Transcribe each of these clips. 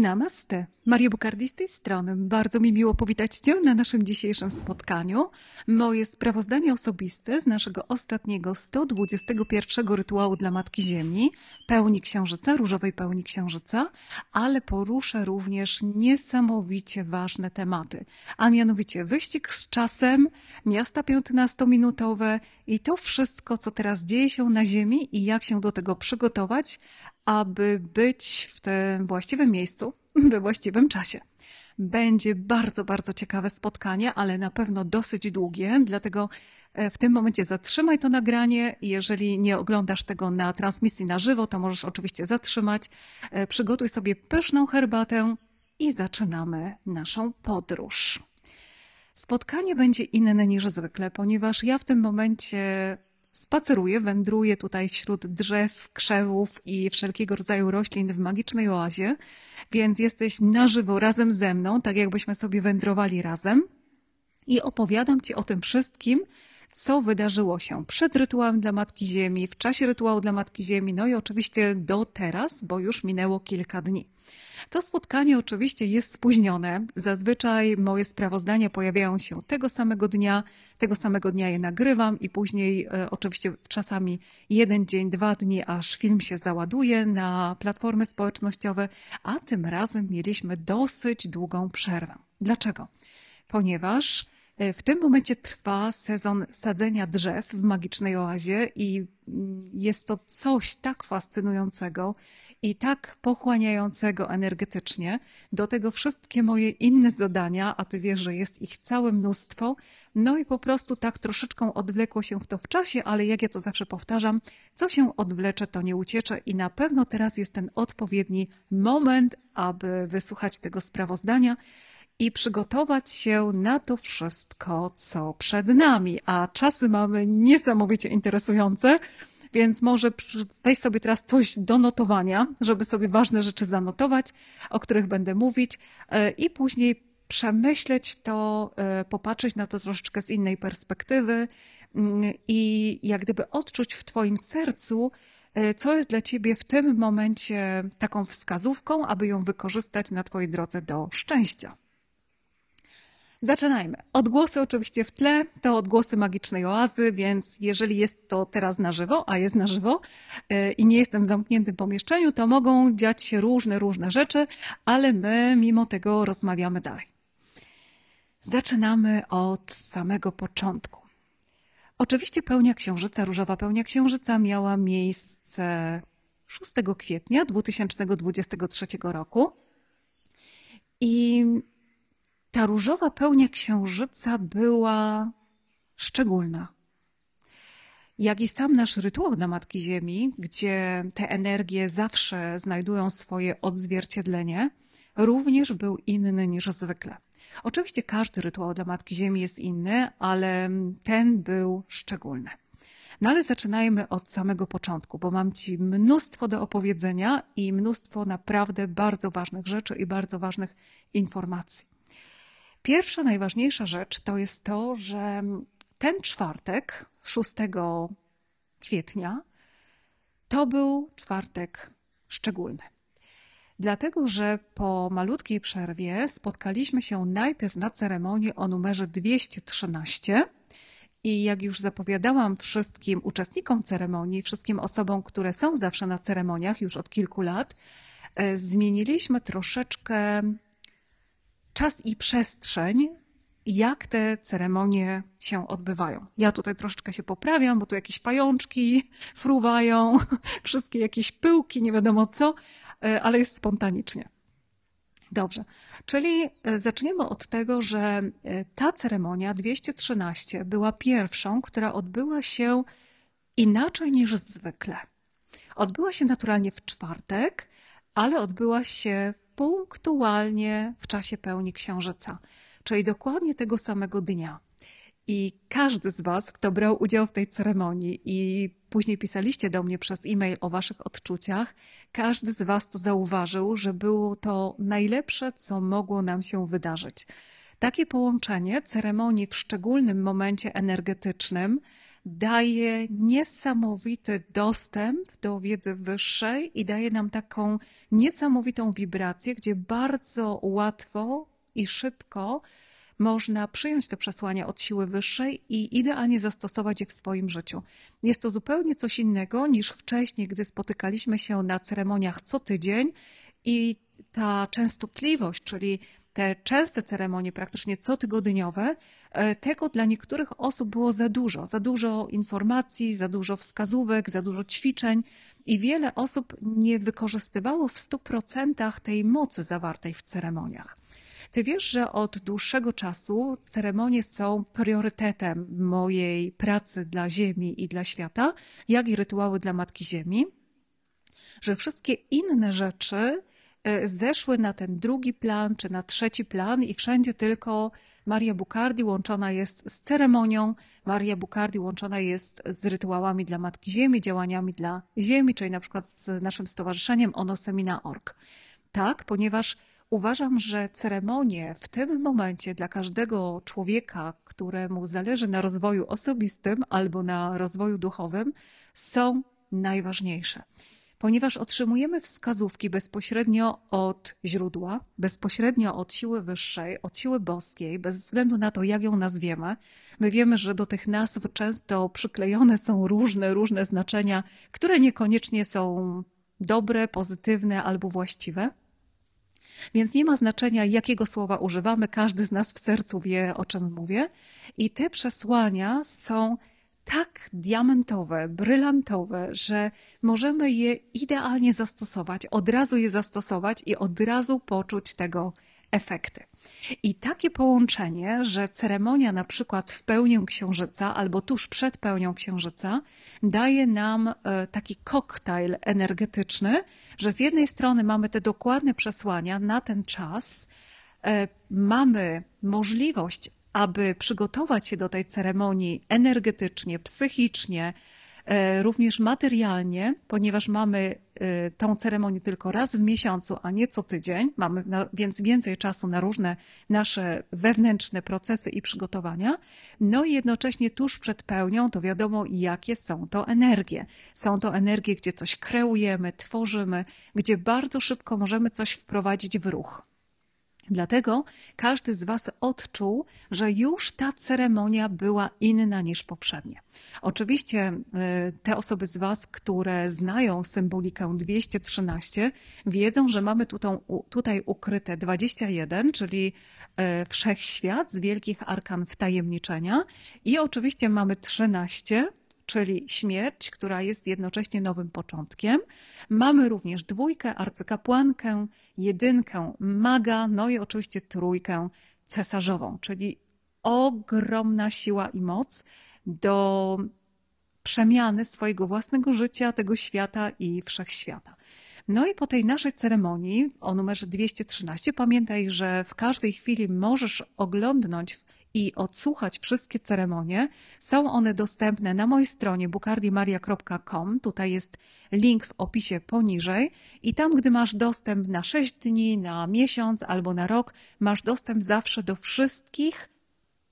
Namaste Mario Bukardi z tej strony. Bardzo mi miło powitać Cię na naszym dzisiejszym spotkaniu. Moje sprawozdanie osobiste z naszego ostatniego 121 rytuału dla Matki Ziemi, pełni księżyca, różowej pełni księżyca, ale poruszę również niesamowicie ważne tematy, a mianowicie wyścig z czasem, miasta 15-minutowe i to wszystko, co teraz dzieje się na Ziemi i jak się do tego przygotować, aby być w tym właściwym miejscu we właściwym czasie. Będzie bardzo, bardzo ciekawe spotkanie, ale na pewno dosyć długie, dlatego e, w tym momencie zatrzymaj to nagranie. Jeżeli nie oglądasz tego na transmisji na żywo, to możesz oczywiście zatrzymać. E, przygotuj sobie pyszną herbatę i zaczynamy naszą podróż. Spotkanie będzie inne niż zwykle, ponieważ ja w tym momencie spaceruje, wędruje tutaj wśród drzew, krzewów i wszelkiego rodzaju roślin w magicznej oazie, więc jesteś na żywo razem ze mną, tak jakbyśmy sobie wędrowali razem. I opowiadam Ci o tym wszystkim, co wydarzyło się przed rytuałem dla Matki Ziemi, w czasie rytuału dla Matki Ziemi, no i oczywiście do teraz, bo już minęło kilka dni. To spotkanie oczywiście jest spóźnione. Zazwyczaj moje sprawozdania pojawiają się tego samego dnia. Tego samego dnia je nagrywam i później e, oczywiście czasami jeden dzień, dwa dni, aż film się załaduje na platformy społecznościowe, a tym razem mieliśmy dosyć długą przerwę. Dlaczego? Ponieważ e, w tym momencie trwa sezon sadzenia drzew w magicznej oazie i mm, jest to coś tak fascynującego i tak pochłaniającego energetycznie. Do tego wszystkie moje inne zadania, a ty wiesz, że jest ich całe mnóstwo. No i po prostu tak troszeczkę odwlekło się w to w czasie, ale jak ja to zawsze powtarzam, co się odwlecze, to nie uciecze i na pewno teraz jest ten odpowiedni moment, aby wysłuchać tego sprawozdania i przygotować się na to wszystko, co przed nami. A czasy mamy niesamowicie interesujące. Więc może weź sobie teraz coś do notowania, żeby sobie ważne rzeczy zanotować, o których będę mówić e, i później przemyśleć to, e, popatrzeć na to troszeczkę z innej perspektywy mm, i jak gdyby odczuć w Twoim sercu, e, co jest dla Ciebie w tym momencie taką wskazówką, aby ją wykorzystać na Twojej drodze do szczęścia. Zaczynajmy. Odgłosy oczywiście w tle to odgłosy magicznej oazy, więc jeżeli jest to teraz na żywo, a jest na żywo e, i nie jestem w zamkniętym pomieszczeniu, to mogą dziać się różne, różne rzeczy, ale my mimo tego rozmawiamy dalej. Zaczynamy od samego początku. Oczywiście pełnia księżyca, różowa pełnia księżyca miała miejsce 6 kwietnia 2023 roku. I ta różowa pełnia księżyca była szczególna. Jak i sam nasz rytuał dla Matki Ziemi, gdzie te energie zawsze znajdują swoje odzwierciedlenie, również był inny niż zwykle. Oczywiście każdy rytuał dla Matki Ziemi jest inny, ale ten był szczególny. No ale zaczynajmy od samego początku, bo mam Ci mnóstwo do opowiedzenia i mnóstwo naprawdę bardzo ważnych rzeczy i bardzo ważnych informacji. Pierwsza, najważniejsza rzecz to jest to, że ten czwartek, 6 kwietnia, to był czwartek szczególny. Dlatego, że po malutkiej przerwie spotkaliśmy się najpierw na ceremonii o numerze 213. I jak już zapowiadałam wszystkim uczestnikom ceremonii, wszystkim osobom, które są zawsze na ceremoniach już od kilku lat, e, zmieniliśmy troszeczkę czas i przestrzeń, jak te ceremonie się odbywają. Ja tutaj troszeczkę się poprawiam, bo tu jakieś pajączki fruwają, wszystkie jakieś pyłki, nie wiadomo co, e, ale jest spontanicznie. Dobrze, czyli e, zaczniemy od tego, że e, ta ceremonia 213 była pierwszą, która odbyła się inaczej niż zwykle. Odbyła się naturalnie w czwartek, ale odbyła się punktualnie w czasie pełni księżyca, czyli dokładnie tego samego dnia. I każdy z Was, kto brał udział w tej ceremonii i później pisaliście do mnie przez e-mail o Waszych odczuciach, każdy z Was to zauważył, że było to najlepsze, co mogło nam się wydarzyć. Takie połączenie ceremonii w szczególnym momencie energetycznym daje niesamowity dostęp do wiedzy wyższej i daje nam taką niesamowitą wibrację, gdzie bardzo łatwo i szybko można przyjąć te przesłania od siły wyższej i idealnie zastosować je w swoim życiu. Jest to zupełnie coś innego niż wcześniej, gdy spotykaliśmy się na ceremoniach co tydzień i ta częstotliwość, czyli te częste ceremonie, praktycznie cotygodniowe, e, tego dla niektórych osób było za dużo. Za dużo informacji, za dużo wskazówek, za dużo ćwiczeń i wiele osób nie wykorzystywało w 100% tej mocy zawartej w ceremoniach. Ty wiesz, że od dłuższego czasu ceremonie są priorytetem mojej pracy dla Ziemi i dla świata, jak i rytuały dla Matki Ziemi, że wszystkie inne rzeczy E, zeszły na ten drugi plan czy na trzeci plan i wszędzie tylko Maria Bukardi łączona jest z ceremonią, Maria Bukardi łączona jest z rytuałami dla Matki Ziemi, działaniami dla Ziemi, czyli na przykład z naszym stowarzyszeniem onosemina.org. Tak, ponieważ uważam, że ceremonie w tym momencie dla każdego człowieka, któremu zależy na rozwoju osobistym albo na rozwoju duchowym, są najważniejsze ponieważ otrzymujemy wskazówki bezpośrednio od źródła, bezpośrednio od siły wyższej, od siły boskiej, bez względu na to, jak ją nazwiemy. My wiemy, że do tych nazw często przyklejone są różne, różne znaczenia, które niekoniecznie są dobre, pozytywne albo właściwe. Więc nie ma znaczenia, jakiego słowa używamy, każdy z nas w sercu wie, o czym mówię. I te przesłania są tak diamentowe, brylantowe, że możemy je idealnie zastosować, od razu je zastosować i od razu poczuć tego efekty. I takie połączenie, że ceremonia na przykład w pełnię księżyca albo tuż przed pełnią księżyca daje nam e, taki koktajl energetyczny, że z jednej strony mamy te dokładne przesłania na ten czas, e, mamy możliwość aby przygotować się do tej ceremonii energetycznie, psychicznie, e, również materialnie, ponieważ mamy e, tą ceremonię tylko raz w miesiącu, a nie co tydzień, mamy więc więcej czasu na różne nasze wewnętrzne procesy i przygotowania. No i jednocześnie tuż przed pełnią to wiadomo, jakie są to energie. Są to energie, gdzie coś kreujemy, tworzymy, gdzie bardzo szybko możemy coś wprowadzić w ruch. Dlatego każdy z Was odczuł, że już ta ceremonia była inna niż poprzednie. Oczywiście e, te osoby z Was, które znają symbolikę 213, wiedzą, że mamy tutaj ukryte 21, czyli e, wszechświat z wielkich arkan wtajemniczenia i oczywiście mamy 13, czyli śmierć, która jest jednocześnie nowym początkiem. Mamy również dwójkę, arcykapłankę, jedynkę, maga, no i oczywiście trójkę cesarzową, czyli ogromna siła i moc do przemiany swojego własnego życia, tego świata i wszechświata. No i po tej naszej ceremonii o numerze 213 pamiętaj, że w każdej chwili możesz oglądnąć i odsłuchać wszystkie ceremonie. Są one dostępne na mojej stronie bukardimaria.com. Tutaj jest link w opisie poniżej i tam, gdy masz dostęp na 6 dni, na miesiąc albo na rok, masz dostęp zawsze do wszystkich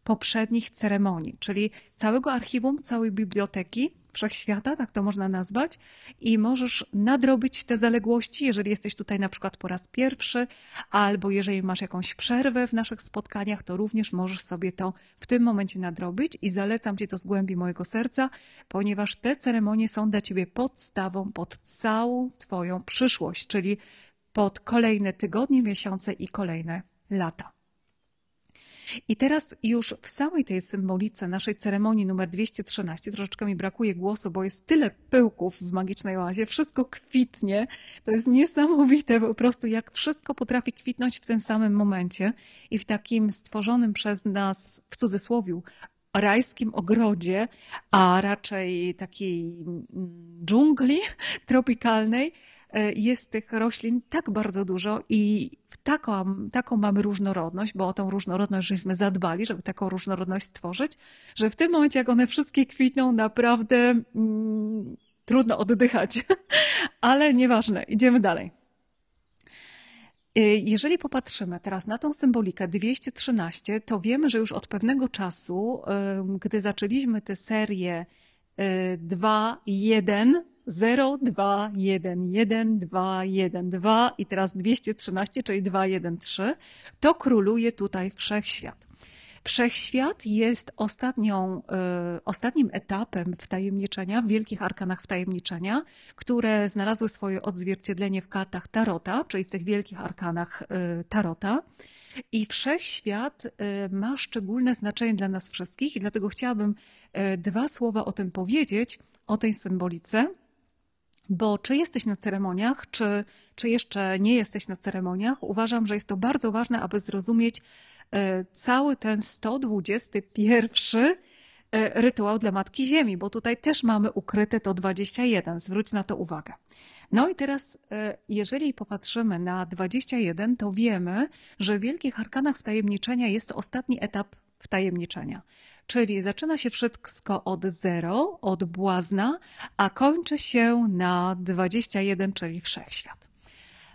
poprzednich ceremonii, czyli całego archiwum, całej biblioteki wszechświata, tak to można nazwać, i możesz nadrobić te zaległości, jeżeli jesteś tutaj na przykład po raz pierwszy, albo jeżeli masz jakąś przerwę w naszych spotkaniach, to również możesz sobie to w tym momencie nadrobić i zalecam Ci to z głębi mojego serca, ponieważ te ceremonie są dla Ciebie podstawą pod całą Twoją przyszłość, czyli pod kolejne tygodnie, miesiące i kolejne lata. I teraz już w samej tej symbolice naszej ceremonii numer 213 troszeczkę mi brakuje głosu, bo jest tyle pyłków w magicznej oazie, wszystko kwitnie. To jest niesamowite po prostu, jak wszystko potrafi kwitnąć w tym samym momencie i w takim stworzonym przez nas, w cudzysłowie, rajskim ogrodzie, a raczej takiej mm, dżungli tropikalnej, E, jest tych roślin tak bardzo dużo i taką, taką mamy różnorodność, bo o tą różnorodność żeśmy zadbali, żeby taką różnorodność stworzyć, że w tym momencie, jak one wszystkie kwitną, naprawdę mm, trudno oddychać. Ale nieważne, idziemy dalej. E, jeżeli popatrzymy teraz na tą symbolikę 213, to wiemy, że już od pewnego czasu, gdy zaczęliśmy tę serię 2, 1, 0, 2, 1, 1, 2, 1, 2 i teraz 213, czyli 2, 1, 3, to króluje tutaj wszechświat. Wszechświat jest ostatnią, y, ostatnim etapem wtajemniczenia, w wielkich arkanach wtajemniczenia, które znalazły swoje odzwierciedlenie w kartach Tarota, czyli w tych wielkich arkanach y, Tarota. I wszechświat y, ma szczególne znaczenie dla nas wszystkich, i dlatego chciałabym dwa słowa o tym powiedzieć, o tej symbolice. Bo czy jesteś na ceremoniach, czy, czy jeszcze nie jesteś na ceremoniach, uważam, że jest to bardzo ważne, aby zrozumieć e, cały ten 121 e, rytuał dla Matki Ziemi, bo tutaj też mamy ukryte to 21. Zwróć na to uwagę. No i teraz, e, jeżeli popatrzymy na 21, to wiemy, że w Wielkich Arkanach Wtajemniczenia jest to ostatni etap wtajemniczenia. Czyli zaczyna się wszystko od zero, od błazna, a kończy się na 21, czyli wszechświat.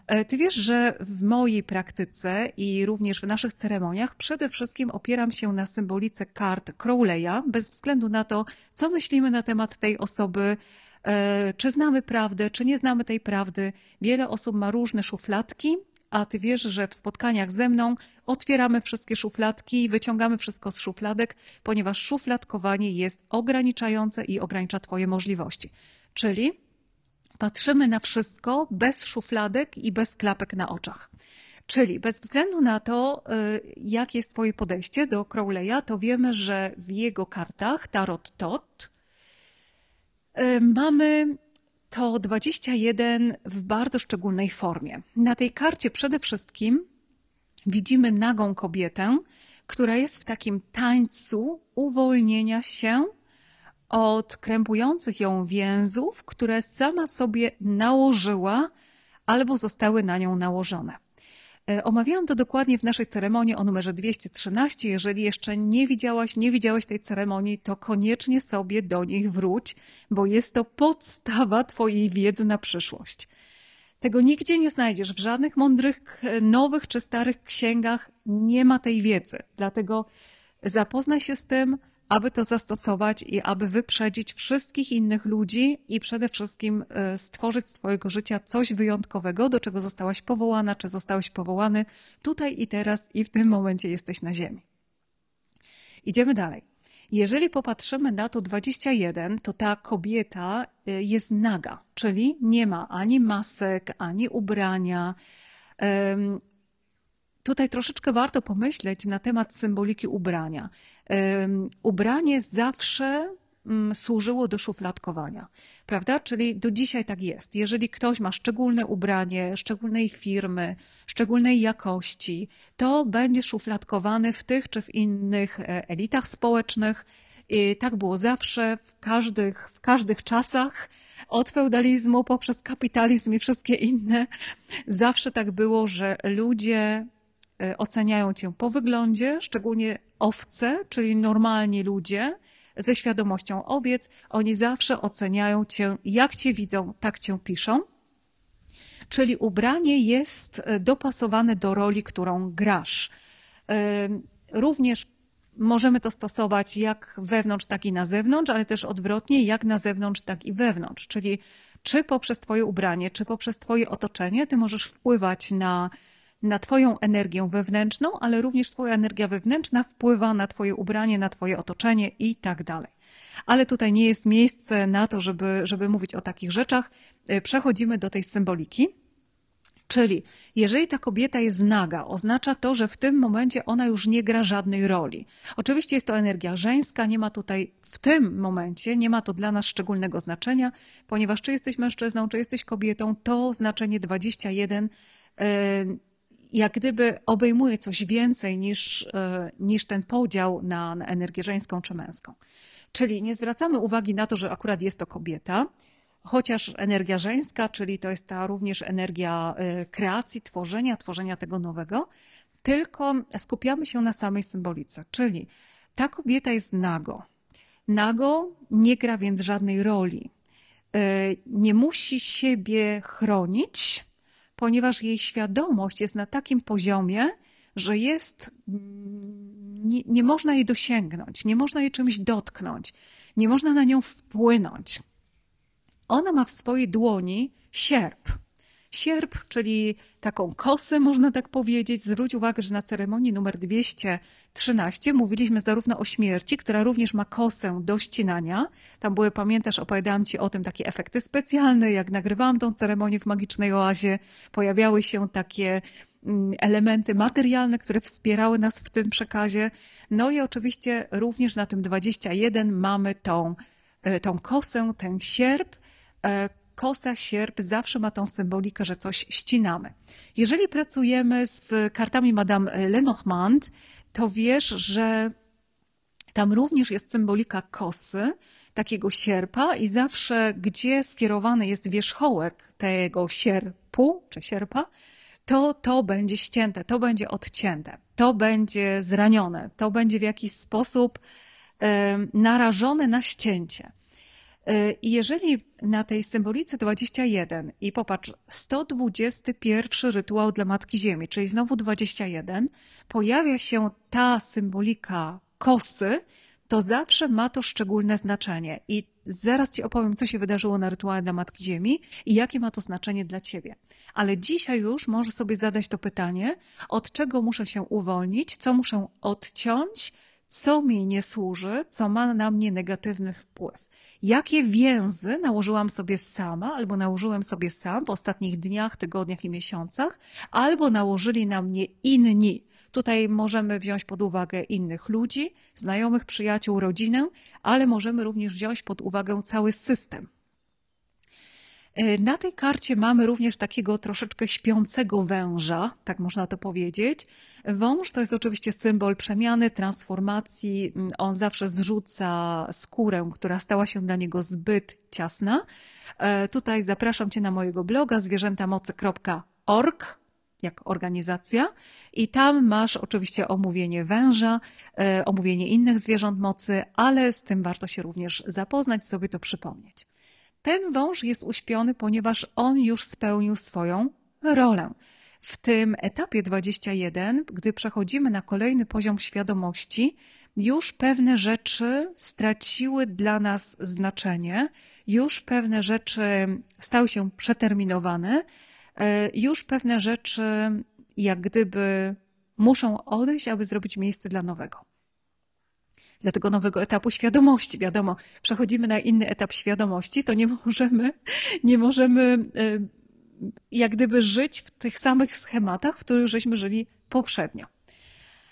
E, ty wiesz, że w mojej praktyce i również w naszych ceremoniach przede wszystkim opieram się na symbolice kart Crowley'a, bez względu na to, co myślimy na temat tej osoby, e, czy znamy prawdę, czy nie znamy tej prawdy. Wiele osób ma różne szufladki a ty wiesz, że w spotkaniach ze mną otwieramy wszystkie szufladki i wyciągamy wszystko z szufladek, ponieważ szufladkowanie jest ograniczające i ogranicza twoje możliwości. Czyli patrzymy na wszystko bez szufladek i bez klapek na oczach. Czyli bez względu na to, y, jak jest Twoje podejście do Crowley'a, to wiemy, że w jego kartach Tarot Tot y, mamy to 21 w bardzo szczególnej formie. Na tej karcie przede wszystkim widzimy nagą kobietę, która jest w takim tańcu uwolnienia się od krępujących ją więzów, które sama sobie nałożyła albo zostały na nią nałożone. E, omawiałam to dokładnie w naszej ceremonii o numerze 213. Jeżeli jeszcze nie widziałaś, nie widziałaś tej ceremonii, to koniecznie sobie do nich wróć, bo jest to podstawa Twojej wiedzy na przyszłość. Tego nigdzie nie znajdziesz, w żadnych mądrych, nowych czy starych księgach nie ma tej wiedzy. Dlatego zapoznaj się z tym, aby to zastosować i aby wyprzedzić wszystkich innych ludzi i przede wszystkim e, stworzyć z Twojego życia coś wyjątkowego, do czego zostałaś powołana, czy zostałeś powołany tutaj i teraz i w tym momencie jesteś na Ziemi. Idziemy dalej. Jeżeli popatrzymy na to 21, to ta kobieta e, jest naga, czyli nie ma ani masek, ani ubrania. Tutaj troszeczkę warto pomyśleć na temat symboliki ubrania ubranie zawsze mm, służyło do szufladkowania, prawda? Czyli do dzisiaj tak jest. Jeżeli ktoś ma szczególne ubranie, szczególnej firmy, szczególnej jakości, to będzie szufladkowany w tych czy w innych e, elitach społecznych. I tak było zawsze, w każdych, w każdych czasach, od feudalizmu poprzez kapitalizm i wszystkie inne. Zawsze tak było, że ludzie e, oceniają cię po wyglądzie, szczególnie owce, czyli normalni ludzie, ze świadomością owiec, oni zawsze oceniają cię, jak cię widzą, tak cię piszą. Czyli ubranie jest e, dopasowane do roli, którą grasz. E, również możemy to stosować jak wewnątrz, tak i na zewnątrz, ale też odwrotnie, jak na zewnątrz, tak i wewnątrz. Czyli czy poprzez Twoje ubranie, czy poprzez Twoje otoczenie, Ty możesz wpływać na na Twoją energię wewnętrzną, ale również Twoja energia wewnętrzna wpływa na Twoje ubranie, na Twoje otoczenie i tak dalej. Ale tutaj nie jest miejsce na to, żeby, żeby mówić o takich rzeczach. E, przechodzimy do tej symboliki. Czyli jeżeli ta kobieta jest naga, oznacza to, że w tym momencie ona już nie gra żadnej roli. Oczywiście jest to energia żeńska, nie ma tutaj w tym momencie, nie ma to dla nas szczególnego znaczenia, ponieważ czy jesteś mężczyzną, czy jesteś kobietą, to znaczenie 21 yy, jak gdyby obejmuje coś więcej niż, e, niż ten podział na, na energię żeńską czy męską. Czyli nie zwracamy uwagi na to, że akurat jest to kobieta, chociaż energia żeńska, czyli to jest ta również energia e, kreacji, tworzenia, tworzenia tego nowego, tylko skupiamy się na samej symbolice, czyli ta kobieta jest nago. Nago nie gra więc żadnej roli. E, nie musi siebie chronić, ponieważ jej świadomość jest na takim poziomie, że jest, mm, nie, nie można jej dosięgnąć, nie można jej czymś dotknąć, nie można na nią wpłynąć. Ona ma w swojej dłoni sierp sierp, czyli taką kosę, można tak powiedzieć. Zwróć uwagę, że na ceremonii numer 213 mówiliśmy zarówno o śmierci, która również ma kosę do ścinania. Tam były, pamiętasz, opowiadałam Ci o tym takie efekty specjalne, jak nagrywałam tą ceremonię w Magicznej Oazie. Pojawiały się takie mm, elementy materialne, które wspierały nas w tym przekazie. No i oczywiście również na tym 21 mamy tą, e, tą kosę, ten sierp, e, kosa, sierp zawsze ma tą symbolikę, że coś ścinamy. Jeżeli pracujemy z kartami Madame Lenormand, to wiesz, że tam również jest symbolika kosy, takiego sierpa i zawsze, gdzie skierowany jest wierzchołek tego sierpu czy sierpa, to to będzie ścięte, to będzie odcięte, to będzie zranione, to będzie w jakiś sposób narażone na ścięcie. E, I jeżeli na tej symbolice 21 i popatrz, 121 rytuał dla Matki Ziemi, czyli znowu 21, pojawia się ta symbolika kosy, to zawsze ma to szczególne znaczenie. I zaraz Ci opowiem, co się wydarzyło na rytuale dla Matki Ziemi i jakie ma to znaczenie dla Ciebie. Ale dzisiaj już możesz sobie zadać to pytanie, od czego muszę się uwolnić, co muszę odciąć, co mi nie służy, co ma na mnie negatywny wpływ. Jakie więzy nałożyłam sobie sama, albo nałożyłem sobie sam w ostatnich dniach, tygodniach i miesiącach, albo nałożyli na mnie inni. Tutaj możemy wziąć pod uwagę innych ludzi, znajomych, przyjaciół, rodzinę, ale możemy również wziąć pod uwagę cały system. E, na tej karcie mamy również takiego troszeczkę śpiącego węża, tak można to powiedzieć. Wąż to jest oczywiście symbol przemiany, transformacji. Mm, on zawsze zrzuca skórę, która stała się dla niego zbyt ciasna. E, tutaj zapraszam Cię na mojego bloga zwierzętamocy.org jak organizacja i tam masz oczywiście omówienie węża, e, omówienie innych zwierząt mocy, ale z tym warto się również zapoznać, sobie to przypomnieć. Ten wąż jest uśpiony, ponieważ on już spełnił swoją rolę. W tym etapie 21, gdy przechodzimy na kolejny poziom świadomości, już pewne rzeczy straciły dla nas znaczenie, już pewne rzeczy stały się przeterminowane, e, już pewne rzeczy jak gdyby muszą odejść, aby zrobić miejsce dla nowego dla tego nowego etapu świadomości. Wiadomo, przechodzimy na inny etap świadomości, to nie możemy, nie możemy y, jak gdyby żyć w tych samych schematach, w których żeśmy żyli poprzednio.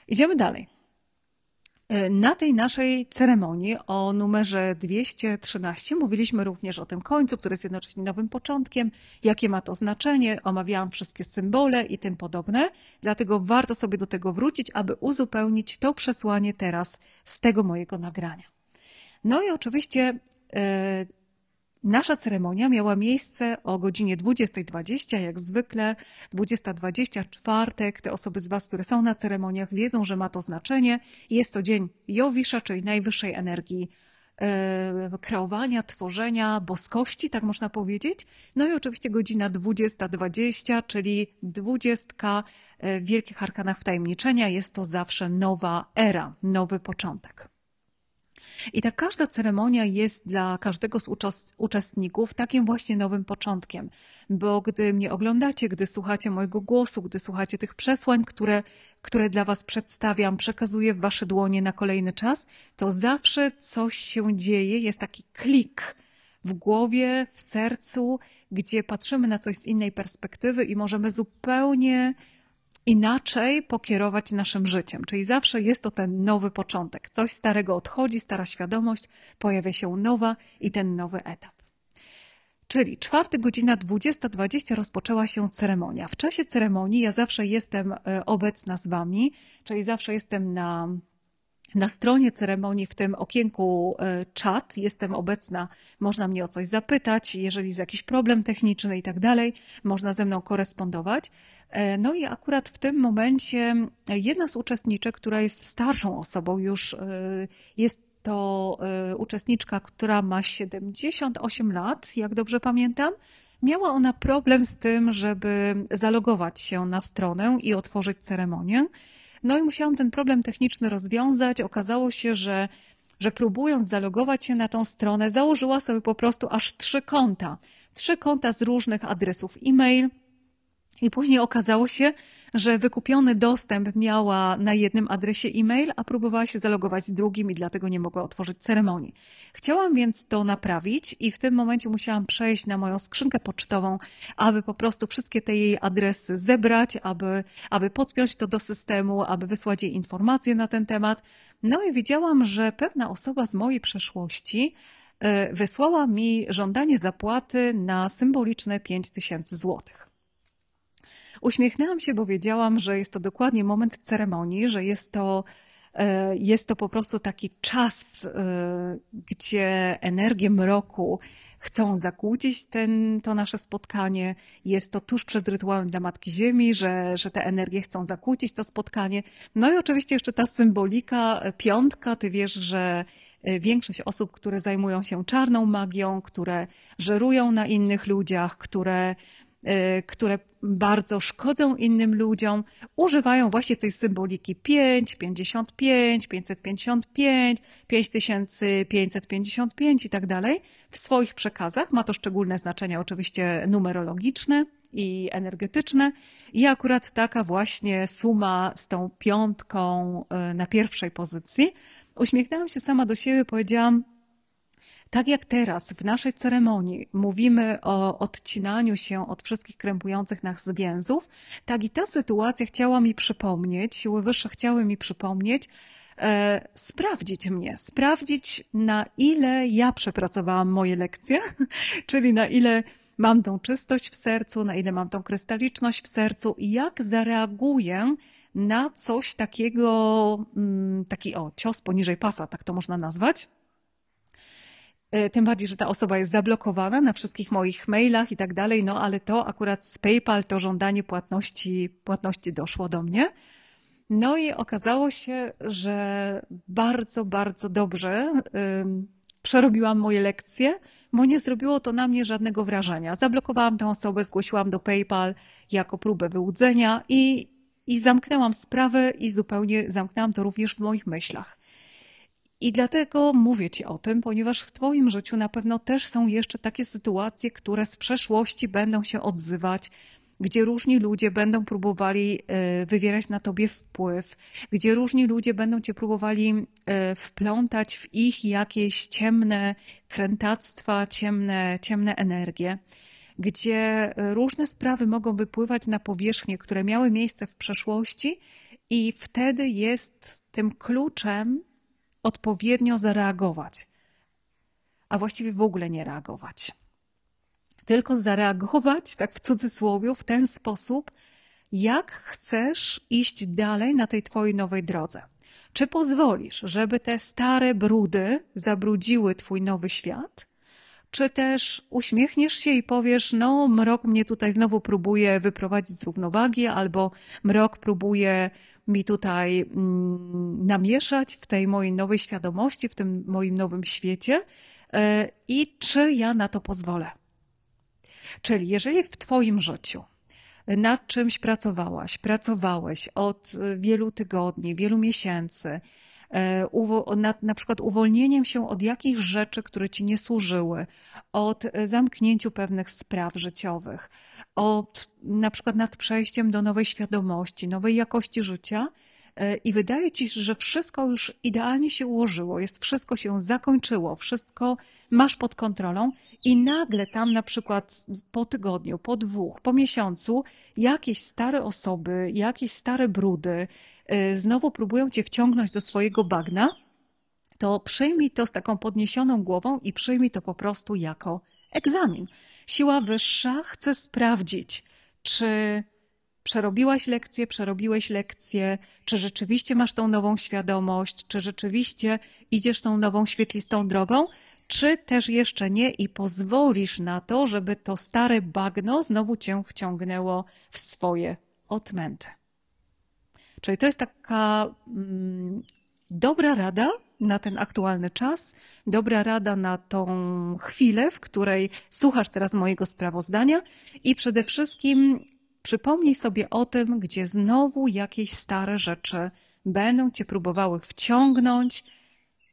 Idziemy dalej. E, na tej naszej ceremonii o numerze 213 mówiliśmy również o tym końcu, który jest jednocześnie nowym początkiem, jakie ma to znaczenie, omawiałam wszystkie symbole i tym podobne, dlatego warto sobie do tego wrócić, aby uzupełnić to przesłanie teraz z tego mojego nagrania. No i oczywiście e, Nasza ceremonia miała miejsce o godzinie 20.20, jak zwykle 20.20 czwartek. Te osoby z Was, które są na ceremoniach, wiedzą, że ma to znaczenie. Jest to dzień Jowisza, czyli najwyższej energii e, kreowania, tworzenia boskości, tak można powiedzieć. No i oczywiście godzina 20.20, czyli 20 e, w Wielkich Arkanach Wtajemniczenia. Jest to zawsze nowa era, nowy początek. I ta każda ceremonia jest dla każdego z uczestników takim właśnie nowym początkiem, bo gdy mnie oglądacie, gdy słuchacie mojego głosu, gdy słuchacie tych przesłań, które, które dla Was przedstawiam, przekazuję w Wasze dłonie na kolejny czas, to zawsze coś się dzieje, jest taki klik w głowie, w sercu, gdzie patrzymy na coś z innej perspektywy i możemy zupełnie inaczej pokierować naszym życiem. Czyli zawsze jest to ten nowy początek. Coś starego odchodzi, stara świadomość, pojawia się nowa i ten nowy etap. Czyli czwarty, godzina 20.20 .20 rozpoczęła się ceremonia. W czasie ceremonii ja zawsze jestem e, obecna z Wami, czyli zawsze jestem na na stronie ceremonii, w tym okienku e, czat, jestem obecna, można mnie o coś zapytać, jeżeli jest jakiś problem techniczny i tak dalej, można ze mną korespondować. E, no i akurat w tym momencie jedna z uczestniczek, która jest starszą osobą, już e, jest to e, uczestniczka, która ma 78 lat, jak dobrze pamiętam. Miała ona problem z tym, żeby zalogować się na stronę i otworzyć ceremonię. No i musiałam ten problem techniczny rozwiązać. Okazało się, że, że próbując zalogować się na tą stronę, założyła sobie po prostu aż trzy konta. Trzy konta z różnych adresów e-mail, i później okazało się, że wykupiony dostęp miała na jednym adresie e-mail, a próbowała się zalogować drugim i dlatego nie mogła otworzyć ceremonii. Chciałam więc to naprawić i w tym momencie musiałam przejść na moją skrzynkę pocztową, aby po prostu wszystkie te jej adresy zebrać, aby, aby podpiąć to do systemu, aby wysłać jej informacje na ten temat. No i widziałam, że pewna osoba z mojej przeszłości e, wysłała mi żądanie zapłaty na symboliczne 5000 złotych. Uśmiechnęłam się, bo wiedziałam, że jest to dokładnie moment ceremonii, że jest to e, jest to po prostu taki czas, e, gdzie energie mroku chcą zakłócić ten, to nasze spotkanie. Jest to tuż przed rytuałem dla Matki Ziemi, że, że te energie chcą zakłócić to spotkanie. No i oczywiście jeszcze ta symbolika, e, piątka, ty wiesz, że większość osób, które zajmują się czarną magią, które żerują na innych ludziach, które Y, które bardzo szkodzą innym ludziom, używają właśnie tej symboliki 5, 55, 555, 5555 i tak dalej w swoich przekazach. Ma to szczególne znaczenie oczywiście numerologiczne i energetyczne. I akurat taka właśnie suma z tą piątką y, na pierwszej pozycji. Uśmiechnęłam się sama do siebie, powiedziałam, tak jak teraz w naszej ceremonii mówimy o odcinaniu się od wszystkich krępujących nas więzów, tak i ta sytuacja chciała mi przypomnieć, siły wyższe chciały mi przypomnieć, e, sprawdzić mnie, sprawdzić na ile ja przepracowałam moje lekcje, czyli na ile mam tą czystość w sercu, na ile mam tą krystaliczność w sercu i jak zareaguję na coś takiego, mm, taki o, cios poniżej pasa, tak to można nazwać E, tym bardziej, że ta osoba jest zablokowana na wszystkich moich mailach i tak dalej, no ale to akurat z PayPal to żądanie płatności, płatności doszło do mnie. No i okazało się, że bardzo, bardzo dobrze przerobiłam moje lekcje, bo nie zrobiło to na mnie żadnego wrażenia. Zablokowałam tę osobę, zgłosiłam do PayPal jako próbę wyłudzenia i, i zamknęłam sprawę i zupełnie zamknęłam to również w moich myślach. I dlatego mówię Ci o tym, ponieważ w Twoim życiu na pewno też są jeszcze takie sytuacje, które z przeszłości będą się odzywać, gdzie różni ludzie będą próbowali e, wywierać na Tobie wpływ, gdzie różni ludzie będą Cię próbowali e, wplątać w ich jakieś ciemne krętactwa, ciemne, ciemne energie gdzie różne sprawy mogą wypływać na powierzchnię, które miały miejsce w przeszłości, i wtedy jest tym kluczem odpowiednio zareagować, a właściwie w ogóle nie reagować. Tylko zareagować, tak w cudzysłowie, w ten sposób, jak chcesz iść dalej na tej twojej nowej drodze. Czy pozwolisz, żeby te stare brudy zabrudziły twój nowy świat? Czy też uśmiechniesz się i powiesz, no, mrok mnie tutaj znowu próbuje wyprowadzić z równowagi, albo mrok próbuje mi tutaj mm, namieszać w tej mojej nowej świadomości, w tym moim nowym świecie e, i czy ja na to pozwolę. Czyli jeżeli w Twoim życiu nad czymś pracowałaś, pracowałeś od e, wielu tygodni, wielu miesięcy, E, na, na przykład uwolnieniem się od jakichś rzeczy, które ci nie służyły, od e, zamknięciu pewnych spraw życiowych, od na przykład nad przejściem do nowej świadomości, nowej jakości życia, e, i wydaje ci się, że wszystko już idealnie się ułożyło, jest wszystko się zakończyło, wszystko masz pod kontrolą i nagle tam na przykład po tygodniu, po dwóch, po miesiącu jakieś stare osoby, jakieś stare brudy, Y, znowu próbują cię wciągnąć do swojego bagna, to przyjmij to z taką podniesioną głową i przyjmij to po prostu jako egzamin. Siła wyższa chce sprawdzić, czy przerobiłaś lekcję, przerobiłeś lekcję, czy rzeczywiście masz tą nową świadomość, czy rzeczywiście idziesz tą nową świetlistą drogą, czy też jeszcze nie i pozwolisz na to, żeby to stare bagno znowu cię wciągnęło w swoje otmęty. Czyli to jest taka mm, dobra rada na ten aktualny czas, dobra rada na tą chwilę, w której słuchasz teraz mojego sprawozdania i przede wszystkim przypomnij sobie o tym, gdzie znowu jakieś stare rzeczy będą cię próbowały wciągnąć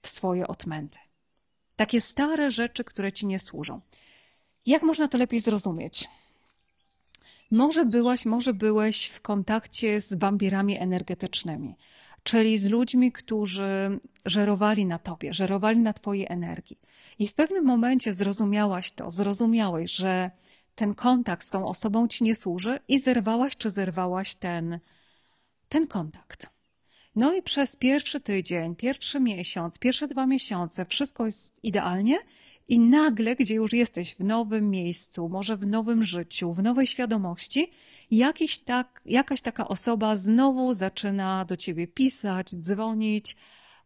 w swoje odmęty. Takie stare rzeczy, które ci nie służą. Jak można to lepiej zrozumieć? Może byłaś, może byłeś w kontakcie z wampirami energetycznymi, czyli z ludźmi, którzy żerowali na tobie, żerowali na twojej energii. I w pewnym momencie zrozumiałaś to, zrozumiałeś, że ten kontakt z tą osobą ci nie służy i zerwałaś czy zerwałaś ten, ten kontakt. No i przez pierwszy tydzień, pierwszy miesiąc, pierwsze dwa miesiące wszystko jest idealnie i nagle, gdzie już jesteś w nowym miejscu, może w nowym życiu, w nowej świadomości, jakiś tak, jakaś taka osoba znowu zaczyna do ciebie pisać, dzwonić,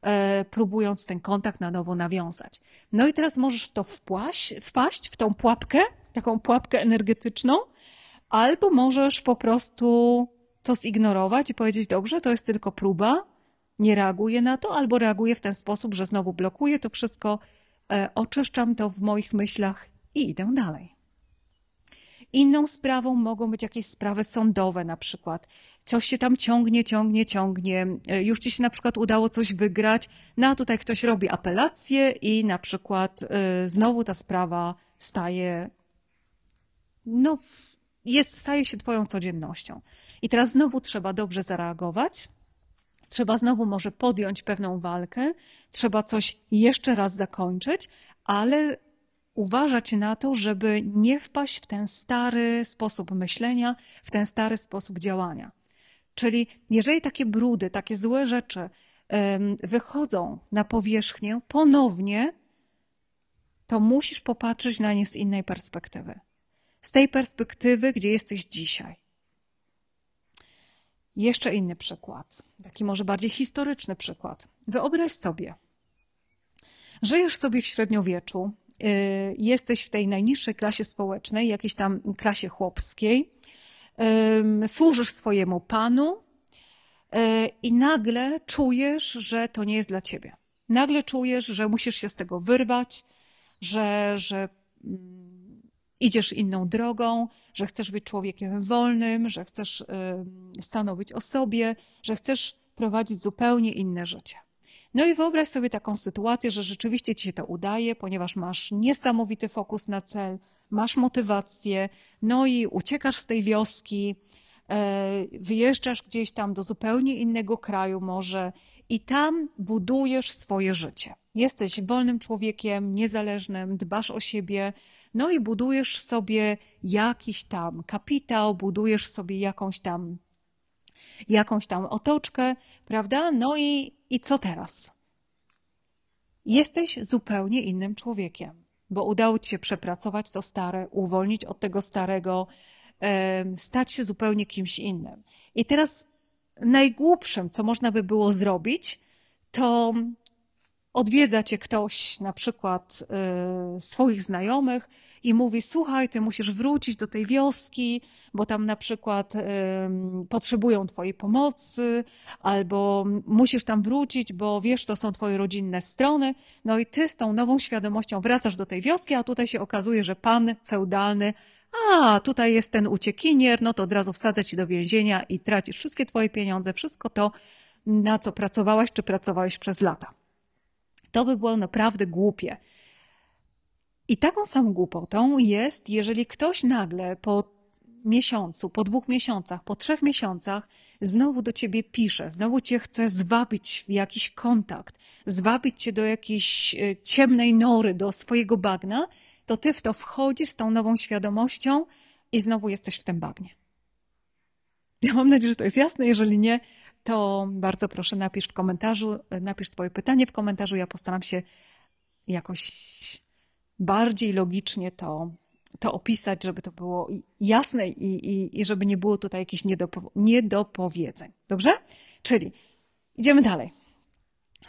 e, próbując ten kontakt na nowo nawiązać. No i teraz możesz w to wpłaść, wpaść, w tą pułapkę, taką pułapkę energetyczną, albo możesz po prostu to zignorować i powiedzieć, dobrze, to jest tylko próba, nie reaguję na to, albo reaguję w ten sposób, że znowu blokuję to wszystko, E, oczyszczam to w moich myślach i idę dalej. Inną sprawą mogą być jakieś sprawy sądowe, na przykład. Coś się tam ciągnie, ciągnie, ciągnie. E, już ci się na przykład udało coś wygrać, no a tutaj ktoś robi apelację i na przykład e, znowu ta sprawa staje, no, jest, staje się twoją codziennością. I teraz znowu trzeba dobrze zareagować, trzeba znowu może podjąć pewną walkę, trzeba coś jeszcze raz zakończyć, ale uważać na to, żeby nie wpaść w ten stary sposób myślenia, w ten stary sposób działania. Czyli jeżeli takie brudy, takie złe rzeczy wychodzą na powierzchnię ponownie, to musisz popatrzeć na nie z innej perspektywy. Z tej perspektywy, gdzie jesteś dzisiaj. Jeszcze inny przykład, taki może bardziej historyczny przykład. Wyobraź sobie, żyjesz sobie w średniowieczu, y, jesteś w tej najniższej klasie społecznej, jakiejś tam klasie chłopskiej, służysz swojemu panu y, i nagle czujesz, że to nie jest dla ciebie. Nagle czujesz, że musisz się z tego wyrwać, że, że mm, idziesz inną drogą, że chcesz być człowiekiem wolnym, że chcesz stanowić o sobie, że chcesz prowadzić zupełnie inne życie. No i wyobraź sobie taką sytuację, że rzeczywiście ci się to udaje, ponieważ masz niesamowity fokus na cel, masz motywację, no i uciekasz z tej wioski, e, wyjeżdżasz gdzieś tam do zupełnie innego kraju, może i tam budujesz swoje życie. Jesteś wolnym człowiekiem, niezależnym, dbasz o siebie, no i budujesz sobie jakiś tam kapitał, budujesz sobie jakąś tam, jakąś tam otoczkę, prawda? No i, i co teraz? Jesteś zupełnie innym człowiekiem, bo udało ci się przepracować to stare, uwolnić od tego starego, stać się zupełnie kimś innym. I teraz najgłupszym, co można by było zrobić, to odwiedza cię ktoś, na przykład y, swoich znajomych i mówi, słuchaj, ty musisz wrócić do tej wioski, bo tam na przykład y, potrzebują twojej pomocy, albo musisz tam wrócić, bo wiesz, to są twoje rodzinne strony. No i ty z tą nową świadomością wracasz do tej wioski, a tutaj się okazuje, że pan feudalny a, tutaj jest ten uciekinier, no to od razu wsadzę ci do więzienia i tracisz wszystkie twoje pieniądze, wszystko to, na co pracowałaś czy pracowałeś przez lata. To by było naprawdę głupie. I taką samą głupotą jest, jeżeli ktoś nagle po miesiącu, po dwóch miesiącach, po trzech miesiącach znowu do ciebie pisze, znowu cię chce zwabić w jakiś kontakt, zwabić cię do jakiejś e, ciemnej nory, do swojego bagna, to ty w to wchodzisz z tą nową świadomością i znowu jesteś w tym bagnie. Ja mam nadzieję, że to jest jasne. Jeżeli nie, to bardzo proszę napisz w komentarzu, e, napisz Twoje pytanie w komentarzu. Ja postaram się jakoś bardziej logicznie to, to opisać, żeby to było jasne i, i, i żeby nie było tutaj jakichś niedopo, niedopowiedzeń. Dobrze? Czyli idziemy dalej.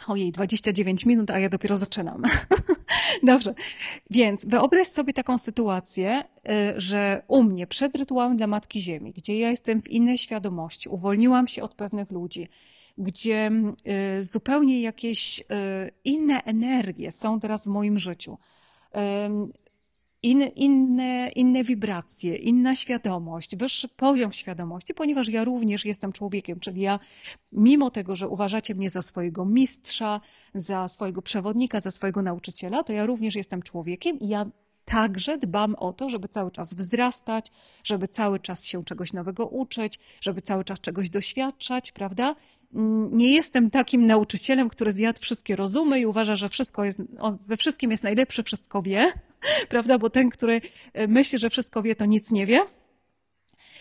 Ojej, 29 minut, a ja dopiero zaczynam. Dobrze. Więc wyobraź sobie taką sytuację, y, że u mnie przed rytuałem dla Matki Ziemi, gdzie ja jestem w innej świadomości, uwolniłam się od pewnych ludzi, gdzie y, zupełnie jakieś y, inne energie są teraz w moim życiu in, inne, inne wibracje, inna świadomość, wyższy poziom świadomości, ponieważ ja również jestem człowiekiem, czyli ja, mimo tego, że uważacie mnie za swojego mistrza, za swojego przewodnika, za swojego nauczyciela, to ja również jestem człowiekiem i ja także dbam o to, żeby cały czas wzrastać, żeby cały czas się czegoś nowego uczyć, żeby cały czas czegoś doświadczać, prawda? nie jestem takim nauczycielem, który zjadł wszystkie rozumy i uważa, że wszystko jest, on we wszystkim jest najlepszy, wszystko wie, prawda? Bo ten, który e, myśli, że wszystko wie, to nic nie wie.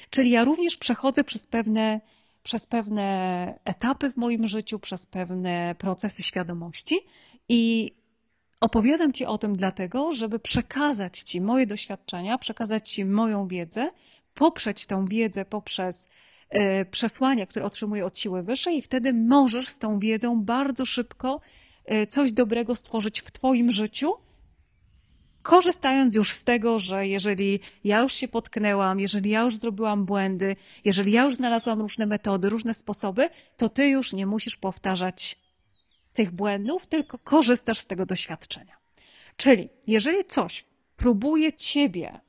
Czyli ja również przechodzę przez pewne, przez pewne etapy w moim życiu, przez pewne procesy świadomości i opowiadam Ci o tym dlatego, żeby przekazać Ci moje doświadczenia, przekazać Ci moją wiedzę, poprzeć tą wiedzę poprzez E, przesłania, które otrzymuje od siły wyższej, i wtedy możesz z tą wiedzą bardzo szybko e, coś dobrego stworzyć w Twoim życiu. Korzystając już z tego, że jeżeli ja już się potknęłam, jeżeli ja już zrobiłam błędy, jeżeli ja już znalazłam różne metody, różne sposoby, to ty już nie musisz powtarzać tych błędów, tylko korzystasz z tego doświadczenia. Czyli jeżeli coś próbuje ciebie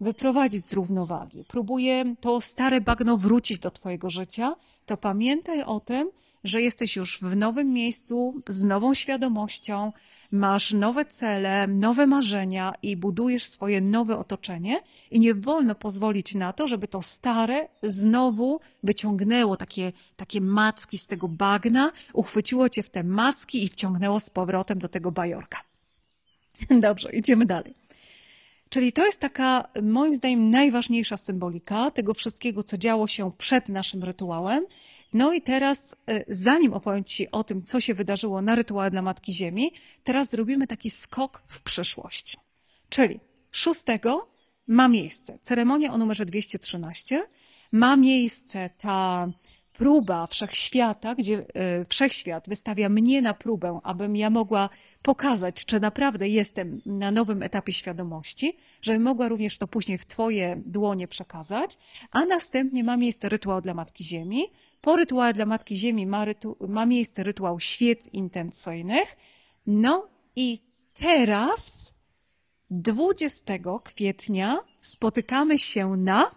wyprowadzić z równowagi, próbuje to stare bagno wrócić do Twojego życia, to pamiętaj o tym, że jesteś już w nowym miejscu, z nową świadomością, masz nowe cele, nowe marzenia i budujesz swoje nowe otoczenie, i nie wolno pozwolić na to, żeby to stare znowu wyciągnęło takie, takie macki z tego bagna, uchwyciło cię w te macki i wciągnęło z powrotem do tego bajorka. Dobrze, idziemy dalej. Czyli to jest taka, moim zdaniem, najważniejsza symbolika tego wszystkiego, co działo się przed naszym rytuałem. No i teraz, e, zanim opowiem Ci o tym, co się wydarzyło na rytuale dla Matki Ziemi, teraz zrobimy taki skok w przyszłość. Czyli 6 ma miejsce ceremonia o numerze 213, ma miejsce ta próba wszechświata, gdzie e, wszechświat wystawia mnie na próbę, abym ja mogła pokazać, czy naprawdę jestem na nowym etapie świadomości, żebym mogła również to później w Twoje dłonie przekazać, a następnie ma miejsce rytuał dla Matki Ziemi. Po rytuale dla Matki Ziemi ma, ma miejsce rytuał świec intencyjnych. No i teraz 20 kwietnia spotykamy się na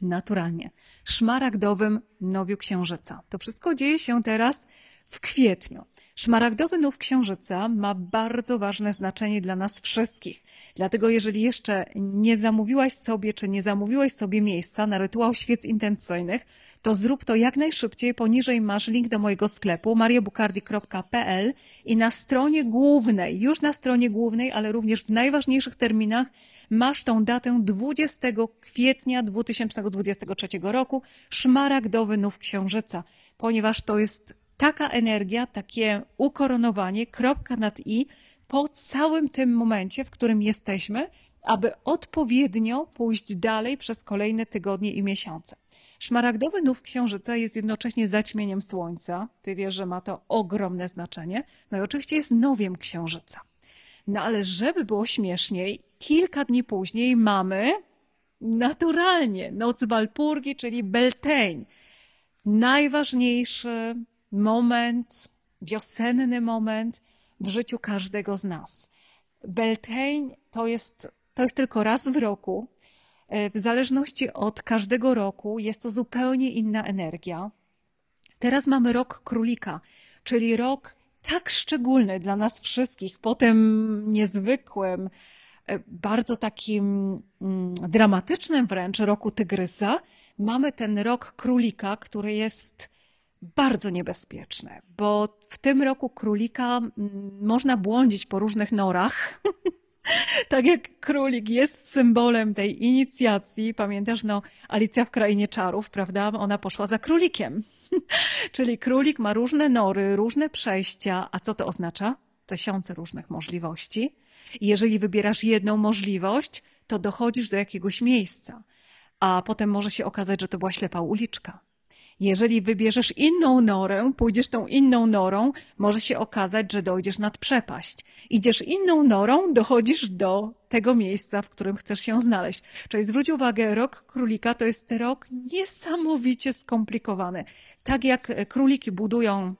naturalnie szmaragdowym nowiu księżyca. To wszystko dzieje się teraz w kwietniu. Szmaragdowy nów księżyca ma bardzo ważne znaczenie dla nas wszystkich. Dlatego jeżeli jeszcze nie zamówiłaś sobie, czy nie zamówiłeś sobie miejsca na rytuał świec intencyjnych, to zrób to jak najszybciej. Poniżej masz link do mojego sklepu mariabukardi.pl i na stronie głównej, już na stronie głównej, ale również w najważniejszych terminach masz tą datę 20 kwietnia 2023 roku, szmaragdowy nów księżyca, ponieważ to jest taka energia, takie ukoronowanie, kropka nad i, po całym tym momencie, w którym jesteśmy, aby odpowiednio pójść dalej przez kolejne tygodnie i miesiące. Szmaragdowy nów księżyca jest jednocześnie zaćmieniem słońca. Ty wiesz, że ma to ogromne znaczenie. No i oczywiście jest nowiem księżyca. No ale żeby było śmieszniej, kilka dni później mamy naturalnie noc Walpurgi, czyli Beltane. Najważniejszy moment, wiosenny moment – w życiu każdego z nas. Beltane to jest, to jest tylko raz w roku. E, w zależności od każdego roku jest to zupełnie inna energia. Teraz mamy rok królika, czyli rok tak szczególny dla nas wszystkich, potem niezwykłym, e, bardzo takim mm, dramatycznym wręcz roku tygrysa, mamy ten rok królika, który jest bardzo niebezpieczne, bo w tym roku królika można błądzić po różnych norach. tak jak królik jest symbolem tej inicjacji, pamiętasz, no, Alicja w Krainie Czarów, prawda? Ona poszła za królikiem. Czyli królik ma różne nory, różne przejścia, a co to oznacza? Tysiące różnych możliwości. I jeżeli wybierasz jedną możliwość, to dochodzisz do jakiegoś miejsca, a potem może się okazać, że to była ślepa uliczka jeżeli wybierzesz inną norę, pójdziesz tą inną norą, może się okazać, że dojdziesz nad przepaść. Idziesz inną norą, dochodzisz do tego miejsca, w którym chcesz się znaleźć. Czyli zwróć uwagę, rok królika to jest rok niesamowicie skomplikowany. Tak jak króliki budują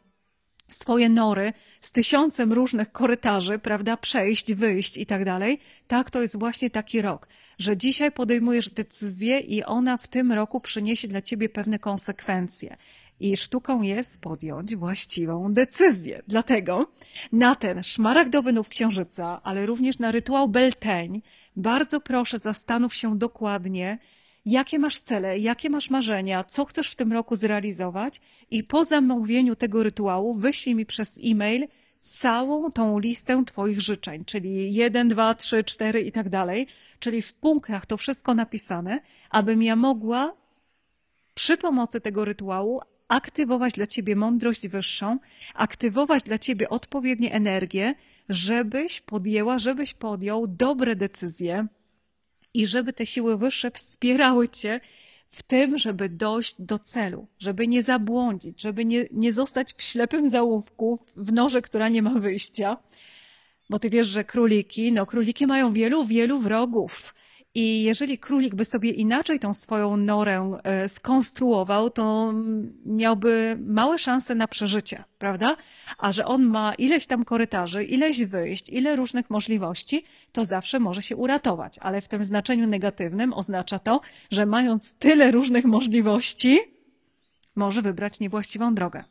swoje nory z tysiącem różnych korytarzy, prawda, przejść, wyjść i tak dalej. Tak, to jest właśnie taki rok, że dzisiaj podejmujesz decyzję i ona w tym roku przyniesie dla ciebie pewne konsekwencje. I sztuką jest podjąć właściwą decyzję. Dlatego na ten szmaragdowy nów księżyca, ale również na rytuał Belteń, bardzo proszę zastanów się dokładnie, jakie masz cele, jakie masz marzenia, co chcesz w tym roku zrealizować i po zamówieniu tego rytuału wyślij mi przez e-mail całą tą listę Twoich życzeń, czyli 1, 2, 3, 4 i tak dalej, czyli w punktach to wszystko napisane, abym ja mogła przy pomocy tego rytuału aktywować dla Ciebie mądrość wyższą, aktywować dla Ciebie odpowiednie energie, żebyś podjęła, żebyś podjął dobre decyzje, i żeby te siły wyższe wspierały cię w tym, żeby dojść do celu, żeby nie zabłądzić, żeby nie, nie zostać w ślepym załówku, w noży, która nie ma wyjścia. Bo ty wiesz, że króliki, no króliki mają wielu, wielu wrogów. I jeżeli królik by sobie inaczej tą swoją norę e, skonstruował, to miałby małe szanse na przeżycie, prawda? A że on ma ileś tam korytarzy, ileś wyjść, ile różnych możliwości, to zawsze może się uratować. Ale w tym znaczeniu negatywnym oznacza to, że mając tyle różnych możliwości, może wybrać niewłaściwą drogę.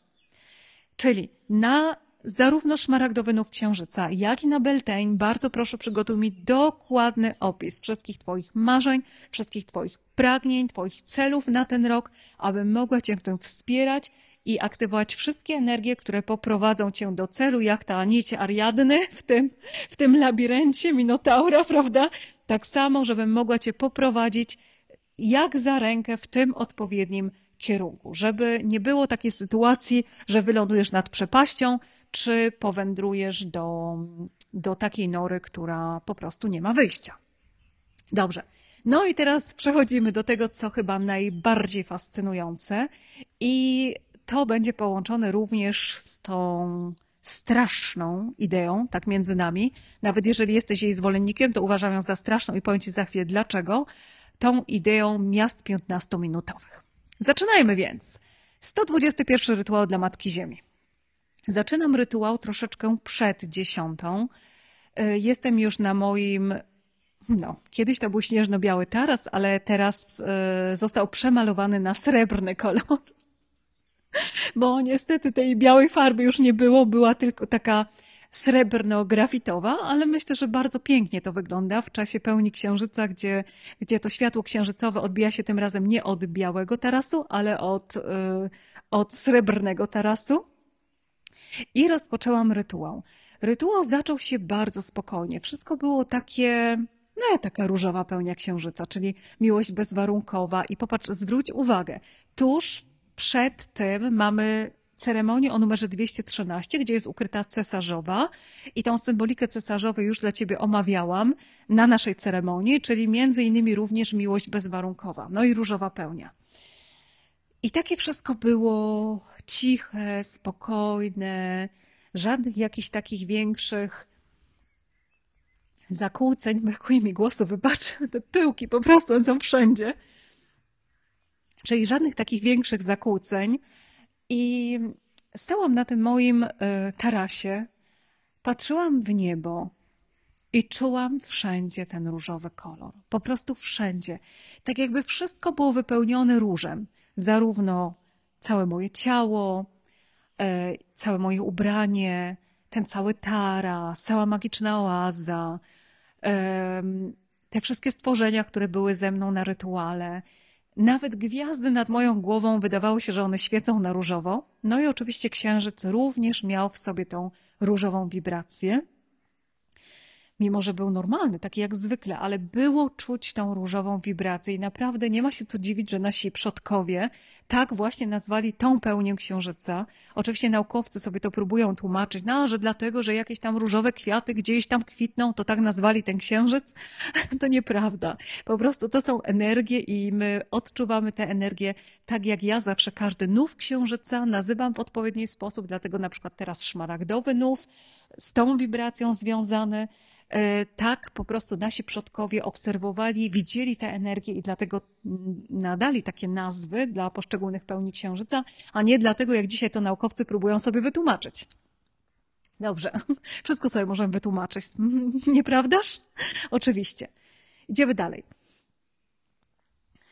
Czyli na zarówno szmaragdowy nów księżyca, jak i na Beltane, bardzo proszę przygotuj mi dokładny opis wszystkich Twoich marzeń, wszystkich Twoich pragnień, Twoich celów na ten rok, aby mogła Cię w tym wspierać i aktywować wszystkie energie, które poprowadzą cię do celu, jak ta nić Ariadny w tym, w tym labiryncie Minotaura, prawda? Tak samo, żebym mogła cię poprowadzić jak za rękę w tym odpowiednim kierunku, żeby nie było takiej sytuacji, że wylądujesz nad przepaścią, czy powędrujesz do, do takiej nory, która po prostu nie ma wyjścia. Dobrze. No i teraz przechodzimy do tego, co chyba najbardziej fascynujące, i to będzie połączone również z tą straszną ideą, tak między nami. Nawet jeżeli jesteś jej zwolennikiem, to uważam ją za straszną i powiem Ci za chwilę dlaczego. Tą ideą miast 15-minutowych. Zaczynajmy więc. 121 rytuał dla Matki Ziemi. Zaczynam rytuał troszeczkę przed dziesiątą. E, jestem już na moim, no, kiedyś to był śnieżno-biały taras, ale teraz e, został przemalowany na srebrny kolor. Bo niestety tej białej farby już nie było, była tylko taka srebrno-grafitowa, ale myślę, że bardzo pięknie to wygląda w czasie pełni księżyca, gdzie, gdzie to światło księżycowe odbija się tym razem nie od białego tarasu, ale od, e, od srebrnego tarasu i rozpoczęłam rytuał. Rytuał zaczął się bardzo spokojnie. Wszystko było takie no, taka różowa pełnia księżyca, czyli miłość bezwarunkowa. I popatrz, zwróć uwagę, tuż przed tym mamy ceremonię o numerze 213, gdzie jest ukryta cesarzowa i tą symbolikę cesarzowej już dla Ciebie omawiałam na naszej ceremonii, czyli między innymi również miłość bezwarunkowa, no i różowa pełnia. I takie wszystko było ciche, spokojne, żadnych jakichś takich większych zakłóceń, brakuje mi głosu, wybacz, te pyłki po prostu są wszędzie. Czyli żadnych takich większych zakłóceń. I stałam na tym moim e, tarasie, patrzyłam w niebo i czułam wszędzie ten różowy kolor. Po prostu wszędzie. Tak jakby wszystko było wypełnione różem. Zarówno całe moje ciało, e, całe moje ubranie, ten cały tara, cała magiczna oaza, te wszystkie stworzenia, które były ze mną na rytuale. Nawet gwiazdy nad moją głową wydawało się, że one świecą na różowo. No i oczywiście księżyc również miał w sobie tą różową wibrację mimo że był normalny, taki jak zwykle, ale było czuć tą różową wibrację i naprawdę nie ma się co dziwić, że nasi przodkowie tak właśnie nazwali tą pełnię księżyca. Oczywiście naukowcy sobie to próbują tłumaczyć, no, że dlatego, że jakieś tam różowe kwiaty gdzieś tam kwitną, to tak nazwali ten księżyc. To nieprawda. Po prostu to są energie i my odczuwamy te energie tak jak ja zawsze każdy nów księżyca nazywam w odpowiedni sposób, dlatego na przykład teraz szmaragdowy nów z tą wibracją związany. E, tak po prostu nasi przodkowie obserwowali, widzieli te energie i dlatego nadali takie nazwy dla poszczególnych pełni księżyca, a nie dlatego, jak dzisiaj to naukowcy próbują sobie wytłumaczyć. Dobrze, wszystko sobie możemy wytłumaczyć, nieprawdaż? Oczywiście. Idziemy dalej.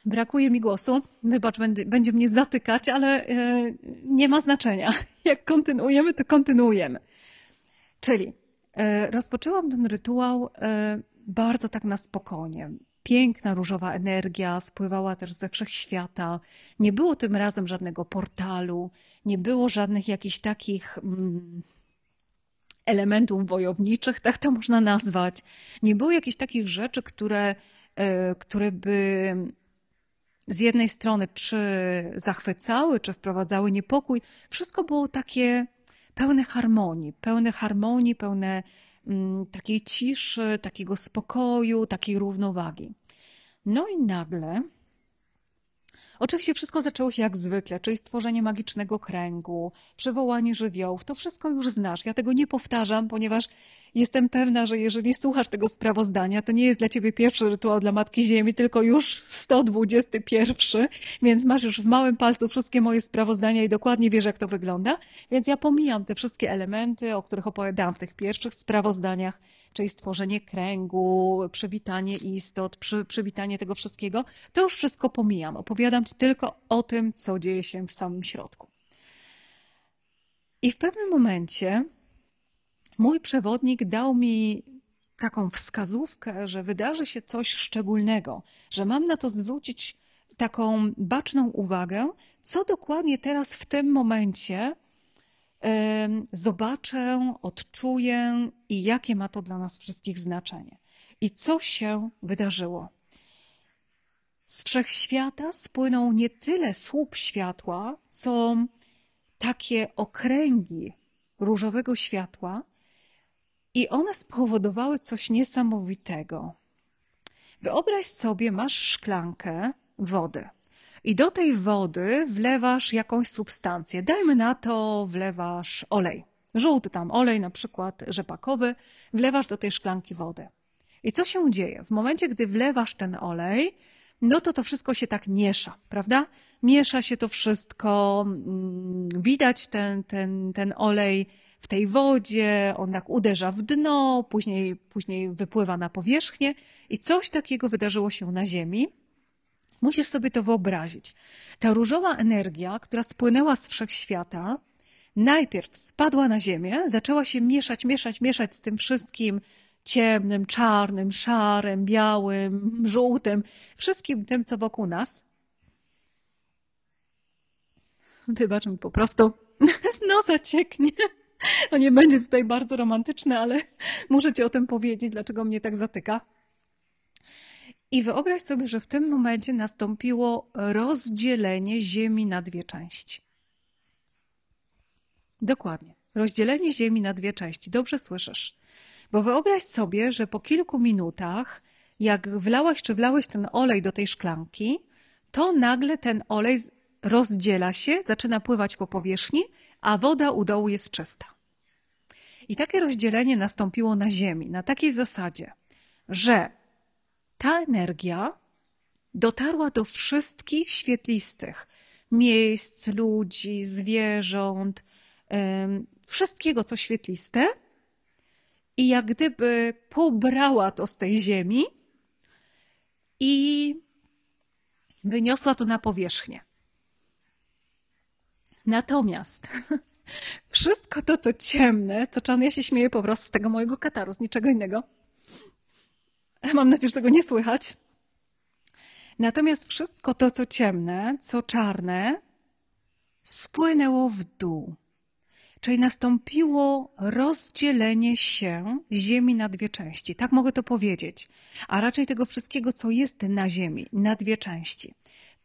Brakuje mi głosu. Wybacz, będzie mnie zatykać, ale e, nie ma znaczenia. Jak kontynuujemy, to kontynuujemy. Czyli E, rozpoczęłam ten rytuał e, bardzo tak na spokojnie. Piękna różowa energia spływała też ze wszechświata. Nie było tym razem żadnego portalu, nie było żadnych jakichś takich mm, elementów wojowniczych, tak to można nazwać. Nie było jakichś takich rzeczy, które, e, które by z jednej strony czy zachwycały, czy wprowadzały niepokój. Wszystko było takie pełne harmonii, pełne harmonii, pełne mm, takiej ciszy, takiego spokoju, takiej równowagi. No i nagle Oczywiście wszystko zaczęło się jak zwykle, czyli stworzenie magicznego kręgu, przywołanie żywiołów. To wszystko już znasz. Ja tego nie powtarzam, ponieważ jestem pewna, że jeżeli słuchasz tego sprawozdania, to nie jest dla ciebie pierwszy rytuał dla Matki Ziemi, tylko już 121, więc masz już w małym palcu wszystkie moje sprawozdania i dokładnie wiesz, jak to wygląda. Więc ja pomijam te wszystkie elementy, o których opowiadałam w tych pierwszych sprawozdaniach czyli stworzenie kręgu, przywitanie istot, przy, przywitanie tego wszystkiego, to już wszystko pomijam. Opowiadam Ci tylko o tym, co dzieje się w samym środku. I w pewnym momencie mój przewodnik dał mi taką wskazówkę, że wydarzy się coś szczególnego, że mam na to zwrócić taką baczną uwagę, co dokładnie teraz w tym momencie zobaczę, odczuję i jakie ma to dla nas wszystkich znaczenie. I co się wydarzyło? Z wszechświata spłynął nie tyle słup światła, co takie okręgi różowego światła, i one spowodowały coś niesamowitego. Wyobraź sobie, masz szklankę wody i do tej wody wlewasz jakąś substancję. Dajmy na to, wlewasz olej. Żółty tam olej, na przykład rzepakowy, wlewasz do tej szklanki wody. I co się dzieje? W momencie, gdy wlewasz ten olej, no to to wszystko się tak miesza, prawda? Miesza się to wszystko, mm, widać ten, ten, ten olej w tej wodzie, on tak uderza w dno, później, później wypływa na powierzchnię i coś takiego wydarzyło się na Ziemi. Musisz sobie to wyobrazić. Ta różowa energia, która spłynęła z wszechświata, najpierw spadła na ziemię, zaczęła się mieszać, mieszać, mieszać z tym wszystkim ciemnym, czarnym, szarym, białym, żółtym, wszystkim tym, co wokół nas. Wybacz mi po prostu, z nosa cieknie. To nie będzie tutaj bardzo romantyczne, ale muszę ci o tym powiedzieć, dlaczego mnie tak zatyka. I wyobraź sobie, że w tym momencie nastąpiło rozdzielenie Ziemi na dwie części. Dokładnie. Rozdzielenie Ziemi na dwie części. Dobrze słyszysz. Bo wyobraź sobie, że po kilku minutach, jak wlałaś czy wlałeś ten olej do tej szklanki, to nagle ten olej rozdziela się, zaczyna pływać po powierzchni, a woda u dołu jest czysta. I takie rozdzielenie nastąpiło na Ziemi, na takiej zasadzie, że ta energia dotarła do wszystkich świetlistych miejsc, ludzi, zwierząt, wszystkiego, co świetliste, i jak gdyby pobrała to z tej ziemi i wyniosła to na powierzchnię. Natomiast wszystko to, co ciemne, co czarne, ja się śmieję po prostu z tego mojego kataru, z niczego innego, Mam nadzieję, że tego nie słychać. Natomiast wszystko to, co ciemne, co czarne, spłynęło w dół. Czyli nastąpiło rozdzielenie się Ziemi na dwie części. Tak mogę to powiedzieć. A raczej tego wszystkiego, co jest na Ziemi, na dwie części.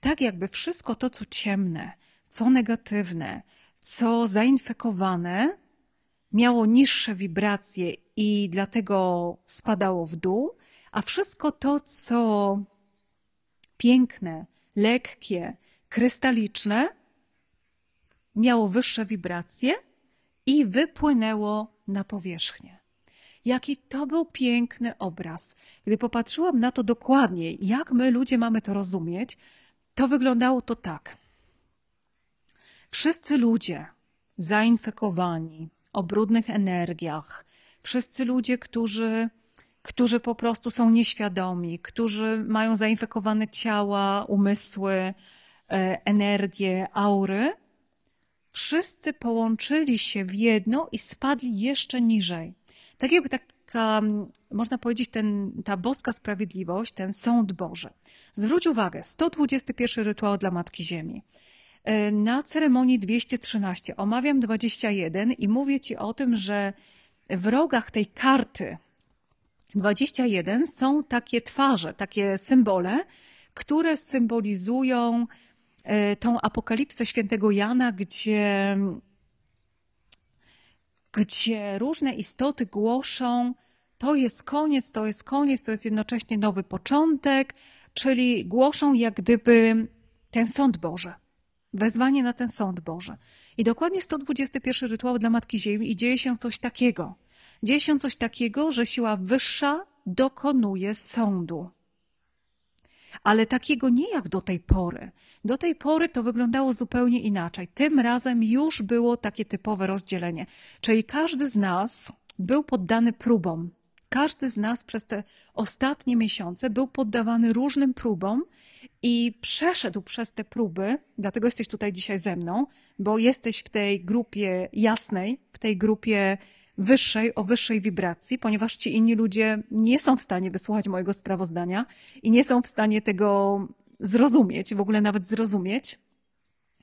Tak jakby wszystko to, co ciemne, co negatywne, co zainfekowane, miało niższe wibracje i dlatego spadało w dół, a wszystko to, co piękne, lekkie, krystaliczne, miało wyższe wibracje i wypłynęło na powierzchnię. Jaki to był piękny obraz. Gdy popatrzyłam na to dokładnie. jak my ludzie mamy to rozumieć, to wyglądało to tak. Wszyscy ludzie zainfekowani, o brudnych energiach, wszyscy ludzie, którzy którzy po prostu są nieświadomi, którzy mają zainfekowane ciała, umysły, e, energię, aury, wszyscy połączyli się w jedno i spadli jeszcze niżej. Tak jakby taka, można powiedzieć, ten, ta boska sprawiedliwość, ten sąd Boży. Zwróć uwagę, 121 rytuał dla Matki Ziemi. E, na ceremonii 213 omawiam 21 i mówię Ci o tym, że w rogach tej karty 21 są takie twarze, takie symbole, które symbolizują e, tą apokalipsę świętego Jana, gdzie, gdzie różne istoty głoszą, to jest koniec, to jest koniec, to jest jednocześnie nowy początek, czyli głoszą jak gdyby ten sąd Boże, wezwanie na ten sąd Boże. I dokładnie 121 rytuał dla Matki Ziemi i dzieje się coś takiego – Dzieje się coś takiego, że siła wyższa dokonuje sądu. Ale takiego nie jak do tej pory. Do tej pory to wyglądało zupełnie inaczej. Tym razem już było takie typowe rozdzielenie. Czyli każdy z nas był poddany próbom. Każdy z nas przez te ostatnie miesiące był poddawany różnym próbom i przeszedł przez te próby, dlatego jesteś tutaj dzisiaj ze mną, bo jesteś w tej grupie jasnej, w tej grupie wyższej, o wyższej wibracji, ponieważ ci inni ludzie nie są w stanie wysłuchać mojego sprawozdania i nie są w stanie tego zrozumieć, w ogóle nawet zrozumieć.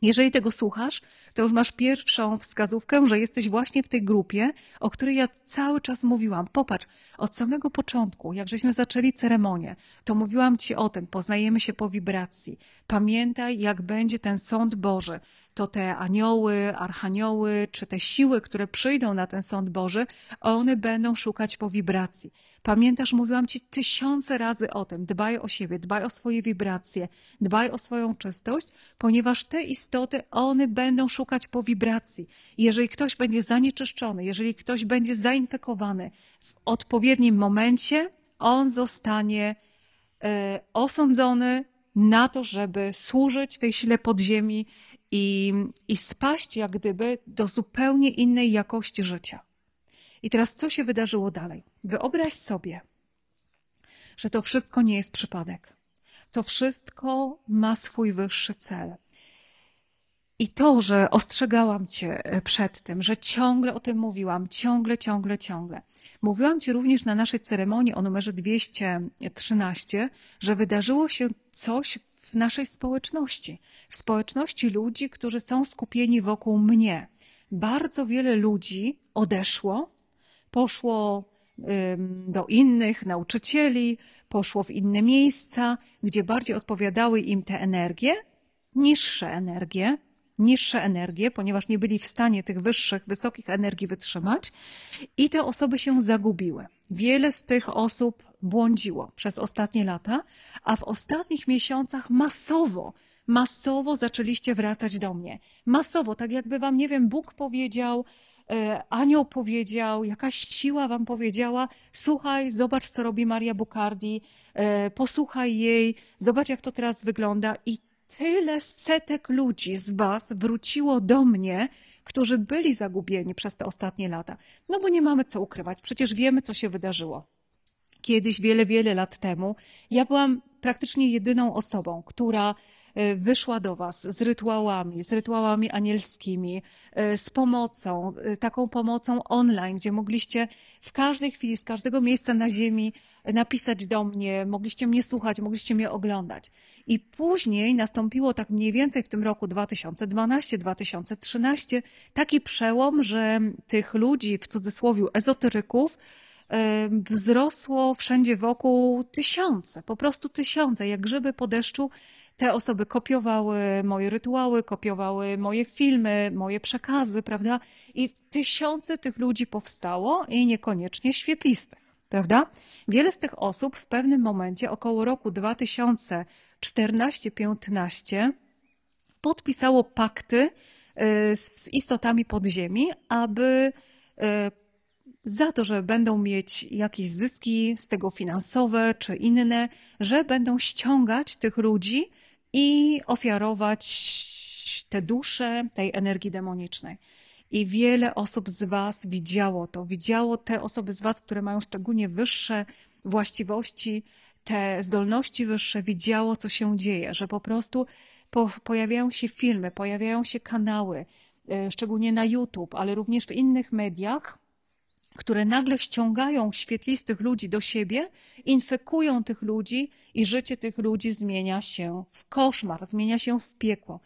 Jeżeli tego słuchasz, to już masz pierwszą wskazówkę, że jesteś właśnie w tej grupie, o której ja cały czas mówiłam. Popatrz, od samego początku, jak żeśmy zaczęli ceremonię, to mówiłam Ci o tym, poznajemy się po wibracji. Pamiętaj, jak będzie ten sąd Boży to te anioły, archanioły, czy te siły, które przyjdą na ten sąd Boży, one będą szukać po wibracji. Pamiętasz, mówiłam Ci tysiące razy o tym. Dbaj o siebie, dbaj o swoje wibracje, dbaj o swoją czystość, ponieważ te istoty, one będą szukać po wibracji. Jeżeli ktoś będzie zanieczyszczony, jeżeli ktoś będzie zainfekowany w odpowiednim momencie, on zostanie e, osądzony na to, żeby służyć tej sile podziemi, i, i spaść jak gdyby do zupełnie innej jakości życia. I teraz co się wydarzyło dalej? Wyobraź sobie, że to wszystko nie jest przypadek. To wszystko ma swój wyższy cel. I to, że ostrzegałam Cię e, przed tym, że ciągle o tym mówiłam, ciągle, ciągle, ciągle. Mówiłam Ci również na naszej ceremonii o numerze 213, że wydarzyło się coś w naszej społeczności, w społeczności ludzi, którzy są skupieni wokół mnie. Bardzo wiele ludzi odeszło, poszło do innych nauczycieli, poszło w inne miejsca, gdzie bardziej odpowiadały im te energie, niższe energie, niższe energie, ponieważ nie byli w stanie tych wyższych, wysokich energii wytrzymać, i te osoby się zagubiły. Wiele z tych osób błądziło przez ostatnie lata, a w ostatnich miesiącach masowo masowo zaczęliście wracać do mnie. Masowo, tak jakby wam, nie wiem, Bóg powiedział, e, anioł powiedział, jakaś siła wam powiedziała: Słuchaj, zobacz, co robi Maria Bukardi, e, posłuchaj jej, zobacz, jak to teraz wygląda. I tyle setek ludzi z was wróciło do mnie, którzy byli zagubieni przez te ostatnie lata. No bo nie mamy co ukrywać, przecież wiemy, co się wydarzyło. Kiedyś, wiele, wiele lat temu, ja byłam praktycznie jedyną osobą, która E, wyszła do Was z rytuałami, z rytuałami anielskimi, e, z pomocą, e, taką pomocą online, gdzie mogliście w każdej chwili, z każdego miejsca na Ziemi napisać do mnie, mogliście mnie słuchać, mogliście mnie oglądać. I później nastąpiło tak mniej więcej w tym roku 2012-2013 taki przełom, że tych ludzi, w cudzysłowie ezoteryków, wzrosło wszędzie wokół tysiące, po prostu tysiące, jak grzyby po deszczu te osoby kopiowały moje rytuały, kopiowały moje filmy, moje przekazy, prawda? I tysiące tych ludzi powstało i niekoniecznie świetlistych, prawda? Wiele z tych osób w pewnym momencie, około roku 2014-15, podpisało pakty y, z istotami podziemi, aby y, za to, że będą mieć jakieś zyski z tego finansowe czy inne, że będą ściągać tych ludzi i ofiarować te dusze tej energii demonicznej. I wiele osób z Was widziało to. Widziało te osoby z Was, które mają szczególnie wyższe właściwości, te zdolności wyższe, widziało, co się dzieje, że po prostu po, pojawiają się filmy, pojawiają się kanały, e, szczególnie na YouTube, ale również w innych mediach, które nagle ściągają świetlistych ludzi do siebie, infekują tych ludzi i życie tych ludzi zmienia się w koszmar, zmienia się w piekło.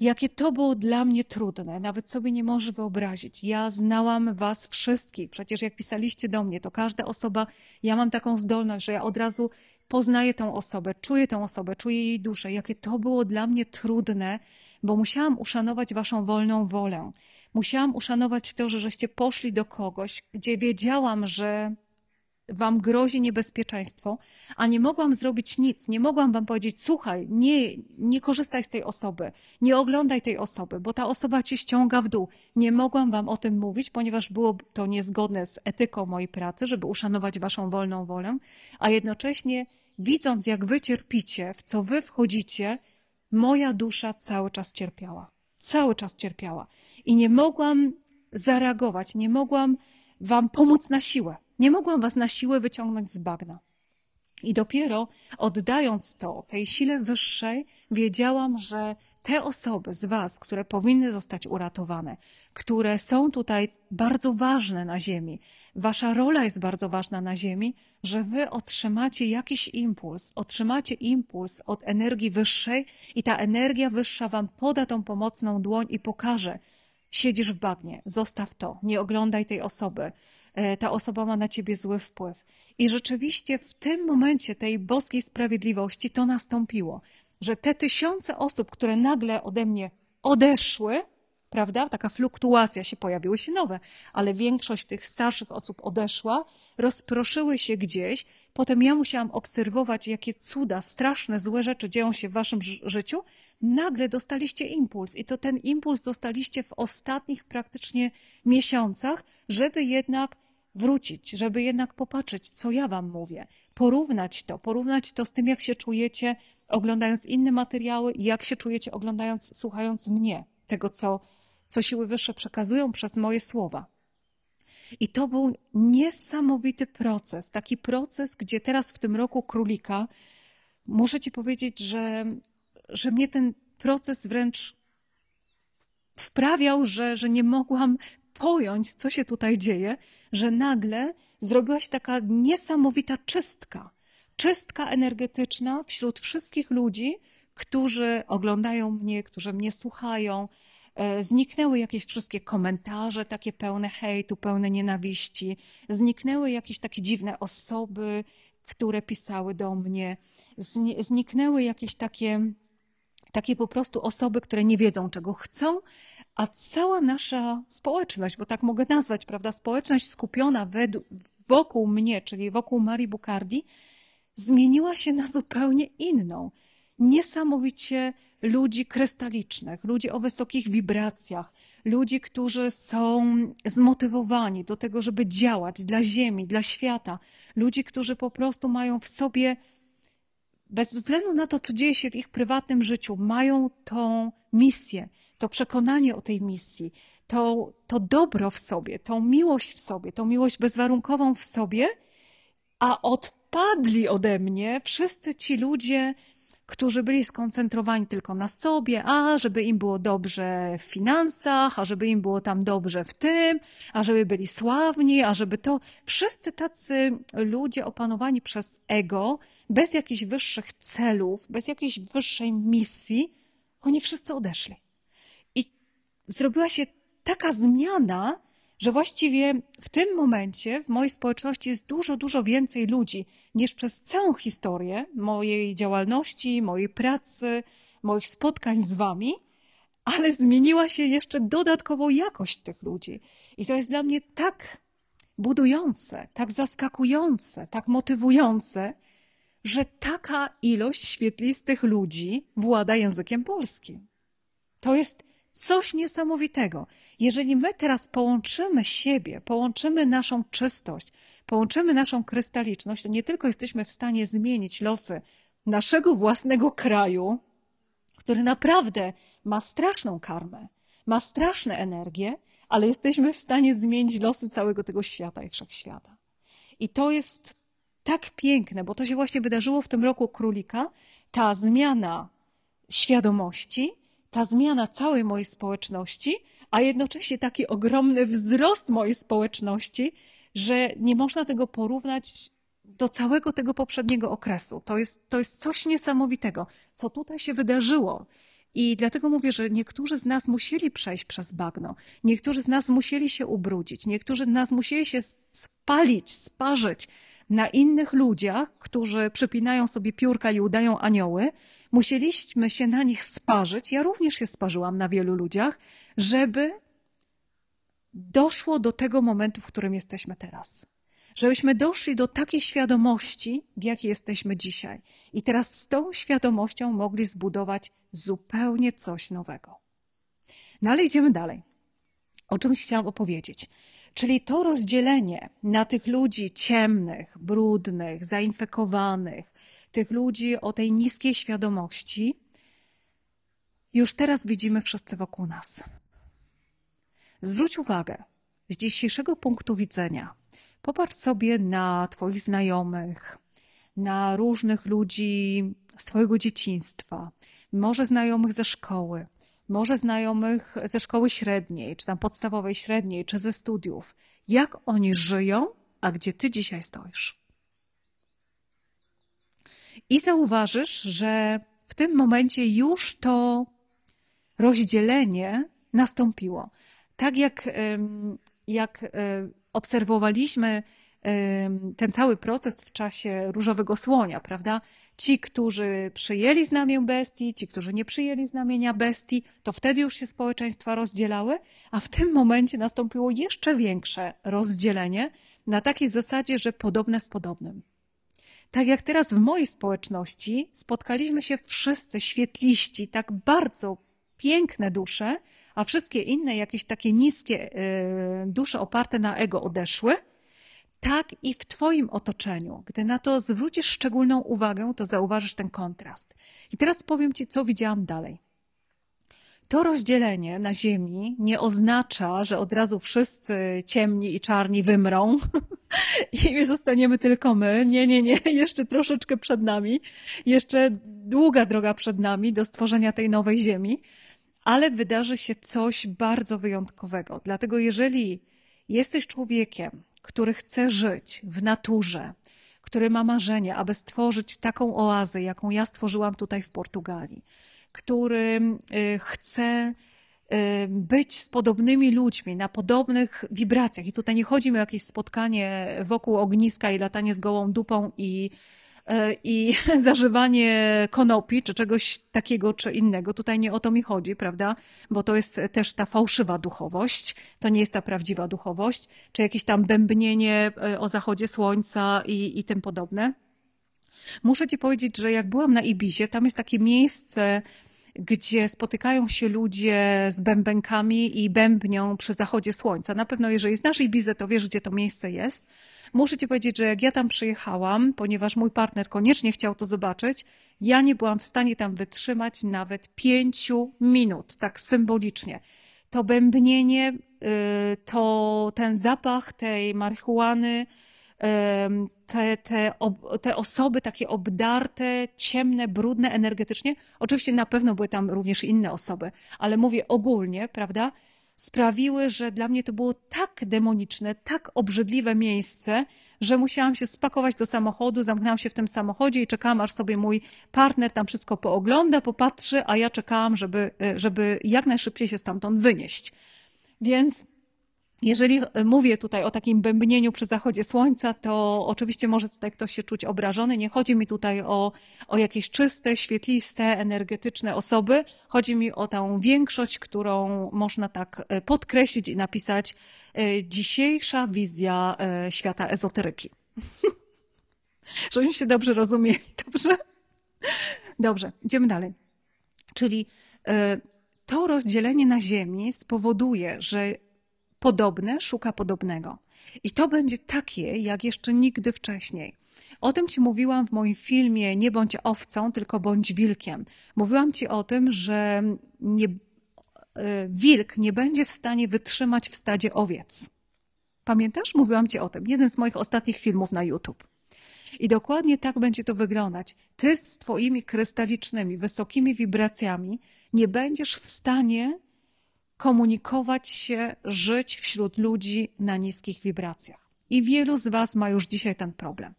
Jakie to było dla mnie trudne, nawet sobie nie może wyobrazić. Ja znałam was wszystkich, przecież jak pisaliście do mnie, to każda osoba, ja mam taką zdolność, że ja od razu poznaję tą osobę, czuję tą osobę, czuję jej duszę. Jakie to było dla mnie trudne, bo musiałam uszanować waszą wolną wolę musiałam uszanować to, że żeście poszli do kogoś, gdzie wiedziałam, że wam grozi niebezpieczeństwo, a nie mogłam zrobić nic, nie mogłam wam powiedzieć, słuchaj, nie, nie korzystaj z tej osoby, nie oglądaj tej osoby, bo ta osoba cię ściąga w dół. Nie mogłam wam o tym mówić, ponieważ było to niezgodne z etyką mojej pracy, żeby uszanować waszą wolną wolę, a jednocześnie widząc, jak wy cierpicie, w co wy wchodzicie, moja dusza cały czas cierpiała. Cały czas cierpiała. I nie mogłam zareagować, nie mogłam wam pomóc na siłę. Nie mogłam was na siłę wyciągnąć z bagna. I dopiero oddając to tej sile wyższej, wiedziałam, że te osoby z Was, które powinny zostać uratowane, które są tutaj bardzo ważne na Ziemi, Wasza rola jest bardzo ważna na Ziemi, że Wy otrzymacie jakiś impuls, otrzymacie impuls od energii wyższej i ta energia wyższa Wam poda tą pomocną dłoń i pokaże, siedzisz w bagnie, zostaw to, nie oglądaj tej osoby, e, ta osoba ma na ciebie zły wpływ. I rzeczywiście w tym momencie tej boskiej sprawiedliwości to nastąpiło, że te tysiące osób, które nagle ode mnie odeszły, prawda? Taka fluktuacja się pojawiły się nowe, ale większość tych starszych osób odeszła, rozproszyły się gdzieś. Potem ja musiałam obserwować, jakie cuda, straszne, złe rzeczy dzieją się w waszym życiu. Nagle dostaliście impuls i to ten impuls dostaliście w ostatnich praktycznie miesiącach, żeby jednak wrócić, żeby jednak popatrzeć, co ja wam mówię, porównać to, porównać to z tym, jak się czujecie oglądając inne materiały jak się czujecie oglądając, słuchając mnie, tego co co siły wyższe przekazują przez moje słowa. I to był niesamowity proces, taki proces, gdzie teraz w tym roku królika, muszę Ci powiedzieć, że, że mnie ten proces wręcz wprawiał, że, że nie mogłam pojąć, co się tutaj dzieje, że nagle zrobiła się taka niesamowita czystka, czystka energetyczna wśród wszystkich ludzi, którzy oglądają mnie, którzy mnie słuchają, E, zniknęły jakieś wszystkie komentarze takie pełne hejtu, pełne nienawiści. Zniknęły jakieś takie dziwne osoby, które pisały do mnie. Zniknęły jakieś takie, takie po prostu osoby, które nie wiedzą, czego chcą, a cała nasza społeczność, bo tak mogę nazwać, prawda, społeczność skupiona wokół mnie, czyli wokół Marii Bukardi, zmieniła się na zupełnie inną. Niesamowicie ludzi krystalicznych, ludzi o wysokich wibracjach, ludzi, którzy są zmotywowani do tego, żeby działać dla Ziemi, dla świata, ludzi, którzy po prostu mają w sobie, bez względu na to, co dzieje się w ich prywatnym życiu, mają tą misję, to przekonanie o tej misji, to, to dobro w sobie, tą miłość w sobie, tą miłość bezwarunkową w sobie, a odpadli ode mnie wszyscy ci ludzie, którzy byli skoncentrowani tylko na sobie, a żeby im było dobrze w finansach, a żeby im było tam dobrze w tym, a żeby byli sławni, a żeby to. Wszyscy tacy ludzie opanowani przez ego, bez jakichś wyższych celów, bez jakiejś wyższej misji, oni wszyscy odeszli. I zrobiła się taka zmiana, że właściwie w tym momencie w mojej społeczności jest dużo, dużo więcej ludzi niż przez całą historię mojej działalności, mojej pracy, moich spotkań z Wami, ale zmieniła się jeszcze dodatkowo jakość tych ludzi. I to jest dla mnie tak budujące, tak zaskakujące, tak motywujące, że taka ilość świetlistych ludzi włada językiem polskim. To jest Coś niesamowitego. Jeżeli my teraz połączymy siebie, połączymy naszą czystość, połączymy naszą krystaliczność, to nie tylko jesteśmy w stanie zmienić losy naszego własnego kraju, który naprawdę ma straszną karmę, ma straszne energie, ale jesteśmy w stanie zmienić losy całego tego świata i wszechświata. I to jest tak piękne, bo to się właśnie wydarzyło w tym roku królika, ta zmiana świadomości, ta zmiana całej mojej społeczności, a jednocześnie taki ogromny wzrost mojej społeczności, że nie można tego porównać do całego tego poprzedniego okresu. To jest, to jest coś niesamowitego, co tutaj się wydarzyło. I dlatego mówię, że niektórzy z nas musieli przejść przez bagno, niektórzy z nas musieli się ubrudzić, niektórzy z nas musieli się spalić, sparzyć na innych ludziach, którzy przypinają sobie piórka i udają anioły, Musieliśmy się na nich sparzyć, ja również się sparzyłam na wielu ludziach, żeby doszło do tego momentu, w którym jesteśmy teraz. Żebyśmy doszli do takiej świadomości, w jakiej jesteśmy dzisiaj. I teraz z tą świadomością mogli zbudować zupełnie coś nowego. No ale idziemy dalej. O czymś chciałam opowiedzieć. Czyli to rozdzielenie na tych ludzi ciemnych, brudnych, zainfekowanych, tych ludzi, o tej niskiej świadomości, już teraz widzimy wszyscy wokół nas. Zwróć uwagę, z dzisiejszego punktu widzenia, popatrz sobie na Twoich znajomych, na różnych ludzi z Twojego dzieciństwa, może znajomych ze szkoły, może znajomych ze szkoły średniej, czy tam podstawowej, średniej, czy ze studiów. Jak oni żyją, a gdzie Ty dzisiaj stoisz? I zauważysz, że w tym momencie już to rozdzielenie nastąpiło. Tak jak, jak e, obserwowaliśmy ten cały proces w czasie różowego słonia, prawda? Ci, którzy przyjęli znamię bestii, ci, którzy nie przyjęli znamienia bestii, to wtedy już się społeczeństwa rozdzielały, a w tym momencie nastąpiło jeszcze większe rozdzielenie na takiej zasadzie, że podobne z podobnym. Tak jak teraz w mojej społeczności spotkaliśmy się wszyscy świetliści, tak bardzo piękne dusze, a wszystkie inne jakieś takie niskie y, dusze oparte na ego odeszły, tak i w Twoim otoczeniu. Gdy na to zwrócisz szczególną uwagę, to zauważysz ten kontrast. I teraz powiem Ci, co widziałam dalej to rozdzielenie na Ziemi nie oznacza, że od razu wszyscy ciemni i czarni wymrą i zostaniemy tylko my. Nie, nie, nie, jeszcze troszeczkę przed nami, jeszcze długa droga przed nami do stworzenia tej nowej Ziemi, ale wydarzy się coś bardzo wyjątkowego. Dlatego, jeżeli jesteś człowiekiem, który chce żyć w naturze, który ma marzenie, aby stworzyć taką oazę, jaką ja stworzyłam tutaj w Portugalii, który y, chce y, być z podobnymi ludźmi, na podobnych wibracjach. I tutaj nie chodzi mi o jakieś spotkanie wokół ogniska i latanie z gołą dupą i, y, i zażywanie konopi czy czegoś takiego czy innego. Tutaj nie o to mi chodzi, prawda? Bo to jest też ta fałszywa duchowość, to nie jest ta prawdziwa duchowość, czy jakieś tam bębnienie o zachodzie słońca i, i tym podobne. Muszę ci powiedzieć, że jak byłam na Ibizie, tam jest takie miejsce, gdzie spotykają się ludzie z bębenkami i bębnią przy zachodzie słońca. Na pewno, jeżeli znasz Ibizę, to wiesz, gdzie to miejsce jest. Muszę ci powiedzieć, że jak ja tam przyjechałam, ponieważ mój partner koniecznie chciał to zobaczyć, ja nie byłam w stanie tam wytrzymać nawet pięciu minut, tak symbolicznie. To bębnienie, y, to ten zapach tej marihuany, te, te, te osoby takie obdarte, ciemne, brudne energetycznie. Oczywiście na pewno były tam również inne osoby, ale mówię ogólnie, prawda? Sprawiły, że dla mnie to było tak demoniczne, tak obrzydliwe miejsce, że musiałam się spakować do samochodu, zamknęłam się w tym samochodzie i czekałam, aż sobie mój partner tam wszystko poogląda, popatrzy, a ja czekałam, żeby, e, żeby jak najszybciej się stamtąd wynieść. Więc jeżeli e, mówię tutaj o takim bębnieniu przy zachodzie słońca, to oczywiście może tutaj ktoś się czuć obrażony. Nie chodzi mi tutaj o, o jakieś czyste, świetliste, energetyczne osoby. Chodzi mi o tę większość, którą można tak e, podkreślić i napisać e, dzisiejsza wizja świata ezoteryki. Żebyśmy się dobrze rozumieli, dobrze? Dobrze, idziemy dalej. Czyli to rozdzielenie na Ziemi spowoduje, że podobne szuka podobnego. I to będzie takie, jak jeszcze nigdy wcześniej. O tym Ci mówiłam w moim filmie Nie bądź owcą, tylko bądź wilkiem. Mówiłam Ci o tym, że nie, e, wilk nie będzie w stanie wytrzymać w stadzie owiec. Pamiętasz? Mówiłam Ci o tym. Jeden z moich ostatnich filmów na YouTube. I dokładnie tak będzie to wyglądać. Ty z Twoimi krystalicznymi, wysokimi wibracjami nie będziesz w stanie komunikować się, żyć wśród ludzi na niskich wibracjach. I wielu z Was ma już dzisiaj ten problem.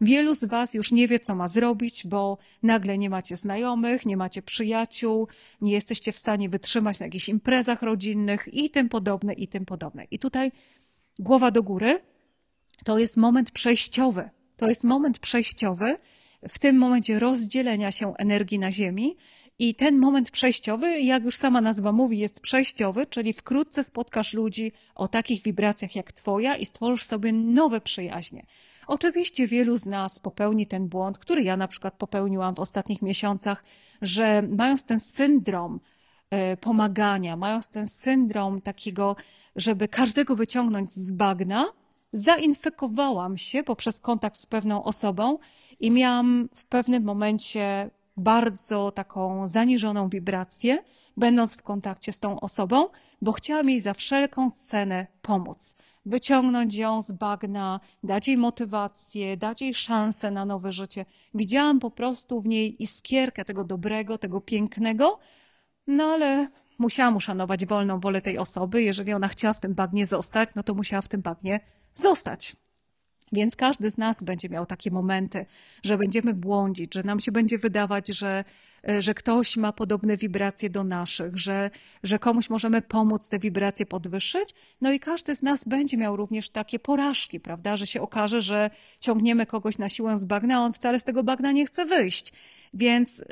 Wielu z Was już nie wie, co ma zrobić, bo nagle nie macie znajomych, nie macie przyjaciół, nie jesteście w stanie wytrzymać na jakichś imprezach rodzinnych i tym podobne, i tym podobne. I tutaj głowa do góry to jest moment przejściowy. To jest moment przejściowy w tym momencie rozdzielenia się energii na Ziemi i ten moment przejściowy, jak już sama nazwa mówi, jest przejściowy, czyli wkrótce spotkasz ludzi o takich wibracjach jak Twoja i stworzysz sobie nowe przyjaźnie. Oczywiście wielu z nas popełni ten błąd, który ja na przykład popełniłam w ostatnich miesiącach, że mając ten syndrom e, pomagania, mając ten syndrom takiego, żeby każdego wyciągnąć z bagna, zainfekowałam się poprzez kontakt z pewną osobą i miałam w pewnym momencie bardzo taką zaniżoną wibrację, będąc w kontakcie z tą osobą, bo chciałam jej za wszelką cenę pomóc. Wyciągnąć ją z bagna, dać jej motywację, dać jej szansę na nowe życie. Widziałam po prostu w niej iskierkę tego dobrego, tego pięknego, no ale musiałam uszanować wolną wolę tej osoby. Jeżeli ona chciała w tym bagnie zostać, no to musiała w tym bagnie zostać. Więc każdy z nas będzie miał takie momenty, że będziemy błądzić, że nam się będzie wydawać, że, e, że ktoś ma podobne wibracje do naszych, że, że komuś możemy pomóc te wibracje podwyższyć. No i każdy z nas będzie miał również takie porażki, prawda, że się okaże, że ciągniemy kogoś na siłę z bagna, a on wcale z tego bagna nie chce wyjść. Więc yy,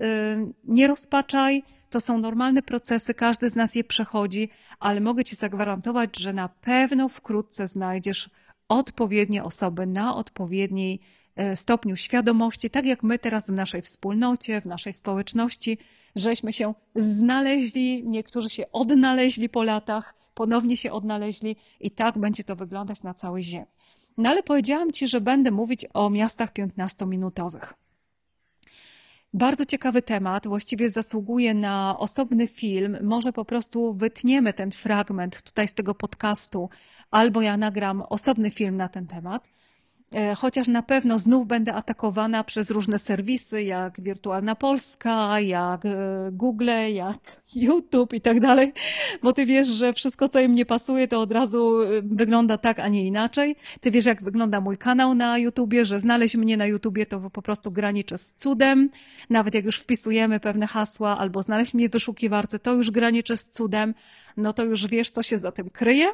nie rozpaczaj, to są normalne procesy, każdy z nas je przechodzi, ale mogę Ci zagwarantować, że na pewno wkrótce znajdziesz odpowiednie osoby na odpowiedniej e, stopniu świadomości, tak jak my teraz w naszej wspólnocie, w naszej społeczności, żeśmy się znaleźli, niektórzy się odnaleźli po latach, ponownie się odnaleźli i tak będzie to wyglądać na całej Ziemi. No ale powiedziałam Ci, że będę mówić o miastach 15-minutowych. Bardzo ciekawy temat, właściwie zasługuje na osobny film. Może po prostu wytniemy ten fragment tutaj z tego podcastu, albo ja nagram osobny film na ten temat. E, chociaż na pewno znów będę atakowana przez różne serwisy, jak Wirtualna Polska, jak e, Google, jak YouTube i tak dalej, bo ty wiesz, że wszystko, co im nie pasuje, to od razu e, wygląda tak, a nie inaczej. Ty wiesz, jak wygląda mój kanał na YouTubie, że znaleźć mnie na YouTubie to po prostu graniczy z cudem. Nawet jak już wpisujemy pewne hasła albo znaleźć mnie w wyszukiwarce, to już graniczy z cudem. No to już wiesz, co się za tym kryje,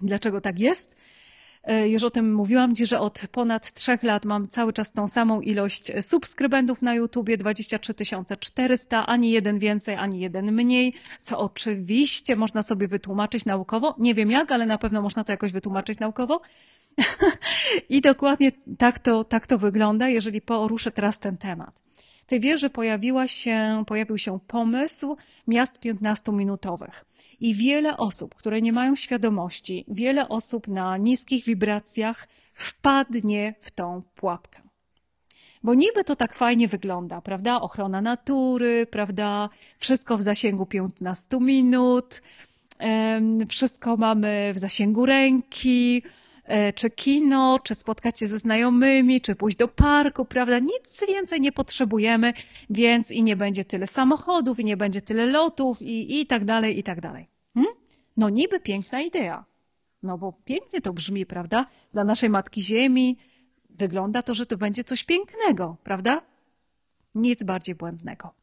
dlaczego tak jest. E, już o tym mówiłam Ci, że od ponad trzech lat mam cały czas tą samą ilość e, subskrybentów na YouTubie, 23 400, ani jeden więcej, ani jeden mniej, co oczywiście można sobie wytłumaczyć naukowo. Nie wiem jak, ale na pewno można to jakoś wytłumaczyć naukowo. I dokładnie tak to, tak to wygląda, jeżeli poruszę teraz ten temat tej wieży pojawiła się, pojawił się pomysł miast 15-minutowych. I wiele osób, które nie mają świadomości, wiele osób na niskich wibracjach wpadnie w tą pułapkę. Bo niby to tak fajnie wygląda, prawda? Ochrona natury, prawda? Wszystko w zasięgu 15 minut, wszystko mamy w zasięgu ręki, E, czy kino, czy spotkać się ze znajomymi, czy pójść do parku, prawda? Nic więcej nie potrzebujemy, więc i nie będzie tyle samochodów, i nie będzie tyle lotów, i, i tak dalej, i tak dalej. Hmm? No niby piękna idea. No bo pięknie to brzmi, prawda? Dla naszej Matki Ziemi wygląda to, że to będzie coś pięknego, prawda? Nic bardziej błędnego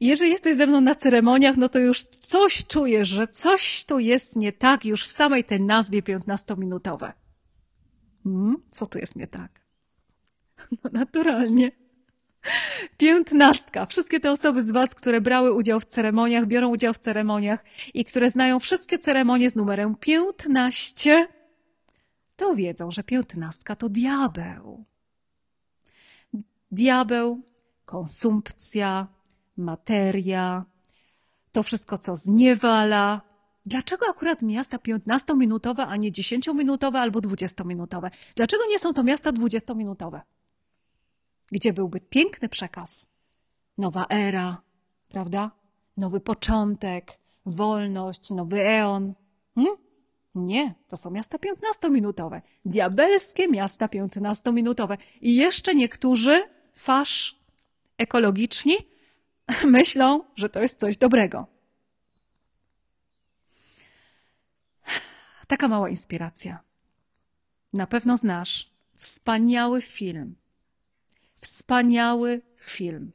jeżeli jesteś ze mną na ceremoniach, no to już coś czujesz, że coś tu jest nie tak już w samej tej nazwie 15-minutowe. Hmm? Co tu jest nie tak? No naturalnie. Piętnastka. Wszystkie te osoby z Was, które brały udział w ceremoniach, biorą udział w ceremoniach i które znają wszystkie ceremonie z numerem 15, to wiedzą, że piętnastka to diabeł. Diabeł, konsumpcja, materia, to wszystko, co zniewala. Dlaczego akurat miasta 15-minutowe, a nie 10-minutowe albo 20-minutowe? Dlaczego nie są to miasta 20-minutowe? Gdzie byłby piękny przekaz. Nowa era, prawda? Nowy początek, wolność, nowy eon. Hmm? Nie, to są miasta 15-minutowe. Diabelskie miasta 15-minutowe. I jeszcze niektórzy, fasz ekologiczni, myślą, że to jest coś dobrego. Taka mała inspiracja. Na pewno znasz wspaniały film. Wspaniały film,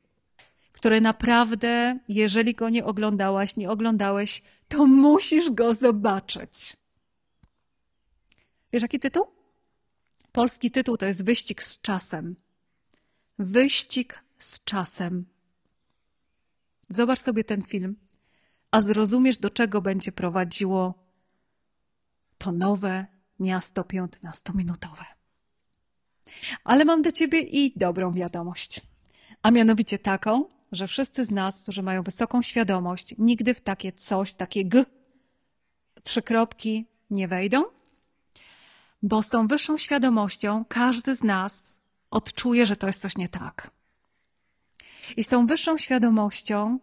który naprawdę, jeżeli go nie oglądałaś, nie oglądałeś, to musisz go zobaczyć. Wiesz, jaki tytuł? Polski tytuł to jest Wyścig z czasem. Wyścig z czasem. Zobacz sobie ten film, a zrozumiesz, do czego będzie prowadziło to nowe miasto 15-minutowe. Ale mam do ciebie i dobrą wiadomość, a mianowicie taką, że wszyscy z nas, którzy mają wysoką świadomość, nigdy w takie coś, takie g, trzy kropki nie wejdą, bo z tą wyższą świadomością każdy z nas odczuje, że to jest coś nie tak. I z tą wyższą świadomością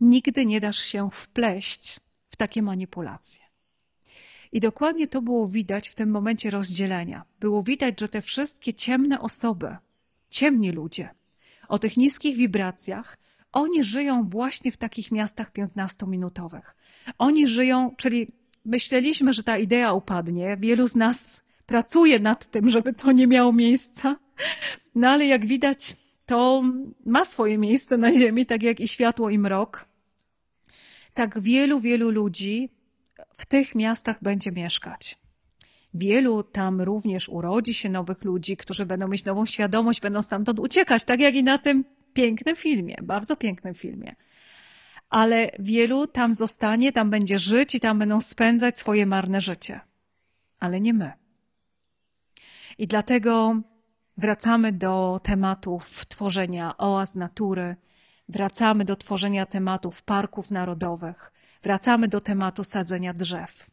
nigdy nie dasz się wpleść w takie manipulacje. I dokładnie to było widać w tym momencie rozdzielenia. Było widać, że te wszystkie ciemne osoby, ciemni ludzie, o tych niskich wibracjach, oni żyją właśnie w takich miastach 15-minutowych. Oni żyją, czyli myśleliśmy, że ta idea upadnie. Wielu z nas pracuje nad tym, żeby to nie miało miejsca. No ale jak widać, to ma swoje miejsce na Ziemi, tak jak i światło i mrok. Tak wielu, wielu ludzi w tych miastach będzie mieszkać. Wielu tam również urodzi się nowych ludzi, którzy będą mieć nową świadomość, będą stamtąd uciekać, tak jak i na tym pięknym filmie, bardzo pięknym filmie. Ale wielu tam zostanie, tam będzie żyć i tam będą spędzać swoje marne życie. Ale nie my. I dlatego Wracamy do tematów tworzenia oaz natury, wracamy do tworzenia tematów parków narodowych, wracamy do tematu sadzenia drzew.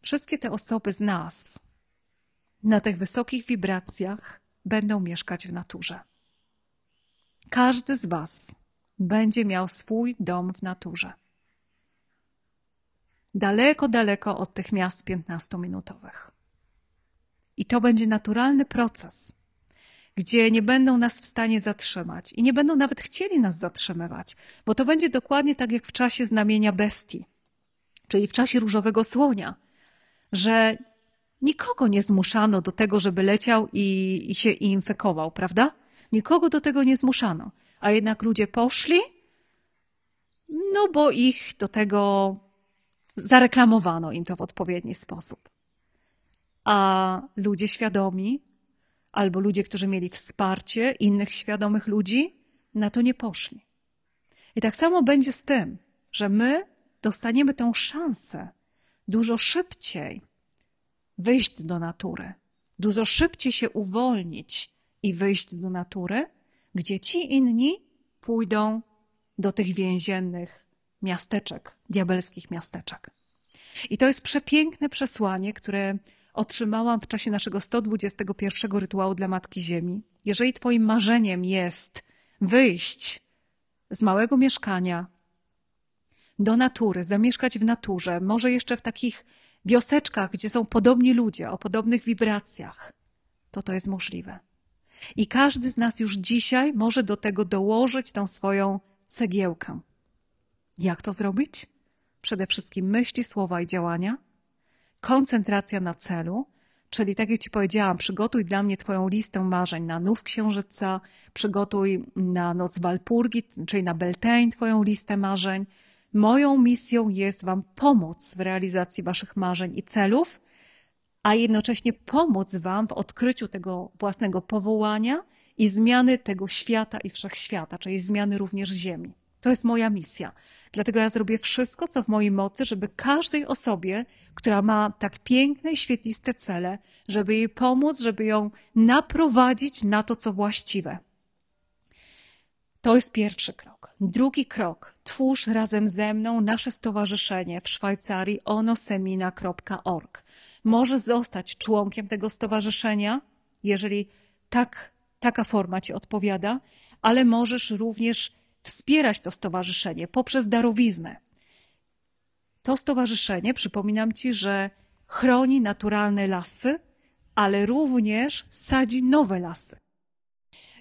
Wszystkie te osoby z nas na tych wysokich wibracjach będą mieszkać w naturze. Każdy z Was będzie miał swój dom w naturze. Daleko, daleko od tych miast 15-minutowych. I to będzie naturalny proces, gdzie nie będą nas w stanie zatrzymać i nie będą nawet chcieli nas zatrzymywać, bo to będzie dokładnie tak jak w czasie znamienia bestii, czyli w czasie różowego słonia, że nikogo nie zmuszano do tego, żeby leciał i, i się infekował, prawda? Nikogo do tego nie zmuszano, a jednak ludzie poszli, no bo ich do tego zareklamowano im to w odpowiedni sposób a ludzie świadomi albo ludzie, którzy mieli wsparcie innych świadomych ludzi, na to nie poszli. I tak samo będzie z tym, że my dostaniemy tę szansę dużo szybciej wyjść do natury, dużo szybciej się uwolnić i wyjść do natury, gdzie ci inni pójdą do tych więziennych miasteczek, diabelskich miasteczek. I to jest przepiękne przesłanie, które otrzymałam w czasie naszego 121 rytuału dla Matki Ziemi. Jeżeli Twoim marzeniem jest wyjść z małego mieszkania do natury, zamieszkać w naturze, może jeszcze w takich wioseczkach, gdzie są podobni ludzie, o podobnych wibracjach, to to jest możliwe. I każdy z nas już dzisiaj może do tego dołożyć tą swoją cegiełkę. Jak to zrobić? Przede wszystkim myśli, słowa i działania – koncentracja na celu, czyli tak jak Ci powiedziałam, przygotuj dla mnie Twoją listę marzeń na Nów Księżyca, przygotuj na Noc Walpurgi, czyli na Beltane Twoją listę marzeń. Moją misją jest Wam pomóc w realizacji Waszych marzeń i celów, a jednocześnie pomóc Wam w odkryciu tego własnego powołania i zmiany tego świata i wszechświata, czyli zmiany również Ziemi. To jest moja misja. Dlatego ja zrobię wszystko, co w mojej mocy, żeby każdej osobie, która ma tak piękne i świetliste cele, żeby jej pomóc, żeby ją naprowadzić na to, co właściwe. To jest pierwszy krok. Drugi krok. Twórz razem ze mną nasze stowarzyszenie w Szwajcarii onosemina.org. Możesz zostać członkiem tego stowarzyszenia, jeżeli tak, taka forma Ci odpowiada, ale możesz również wspierać to stowarzyszenie poprzez darowiznę. To stowarzyszenie, przypominam Ci, że chroni naturalne lasy, ale również sadzi nowe lasy.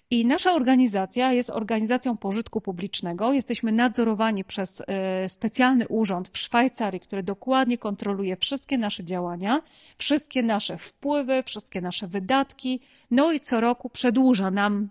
I nasza organizacja jest organizacją pożytku publicznego. Jesteśmy nadzorowani przez e, specjalny urząd w Szwajcarii, który dokładnie kontroluje wszystkie nasze działania, wszystkie nasze wpływy, wszystkie nasze wydatki. No i co roku przedłuża nam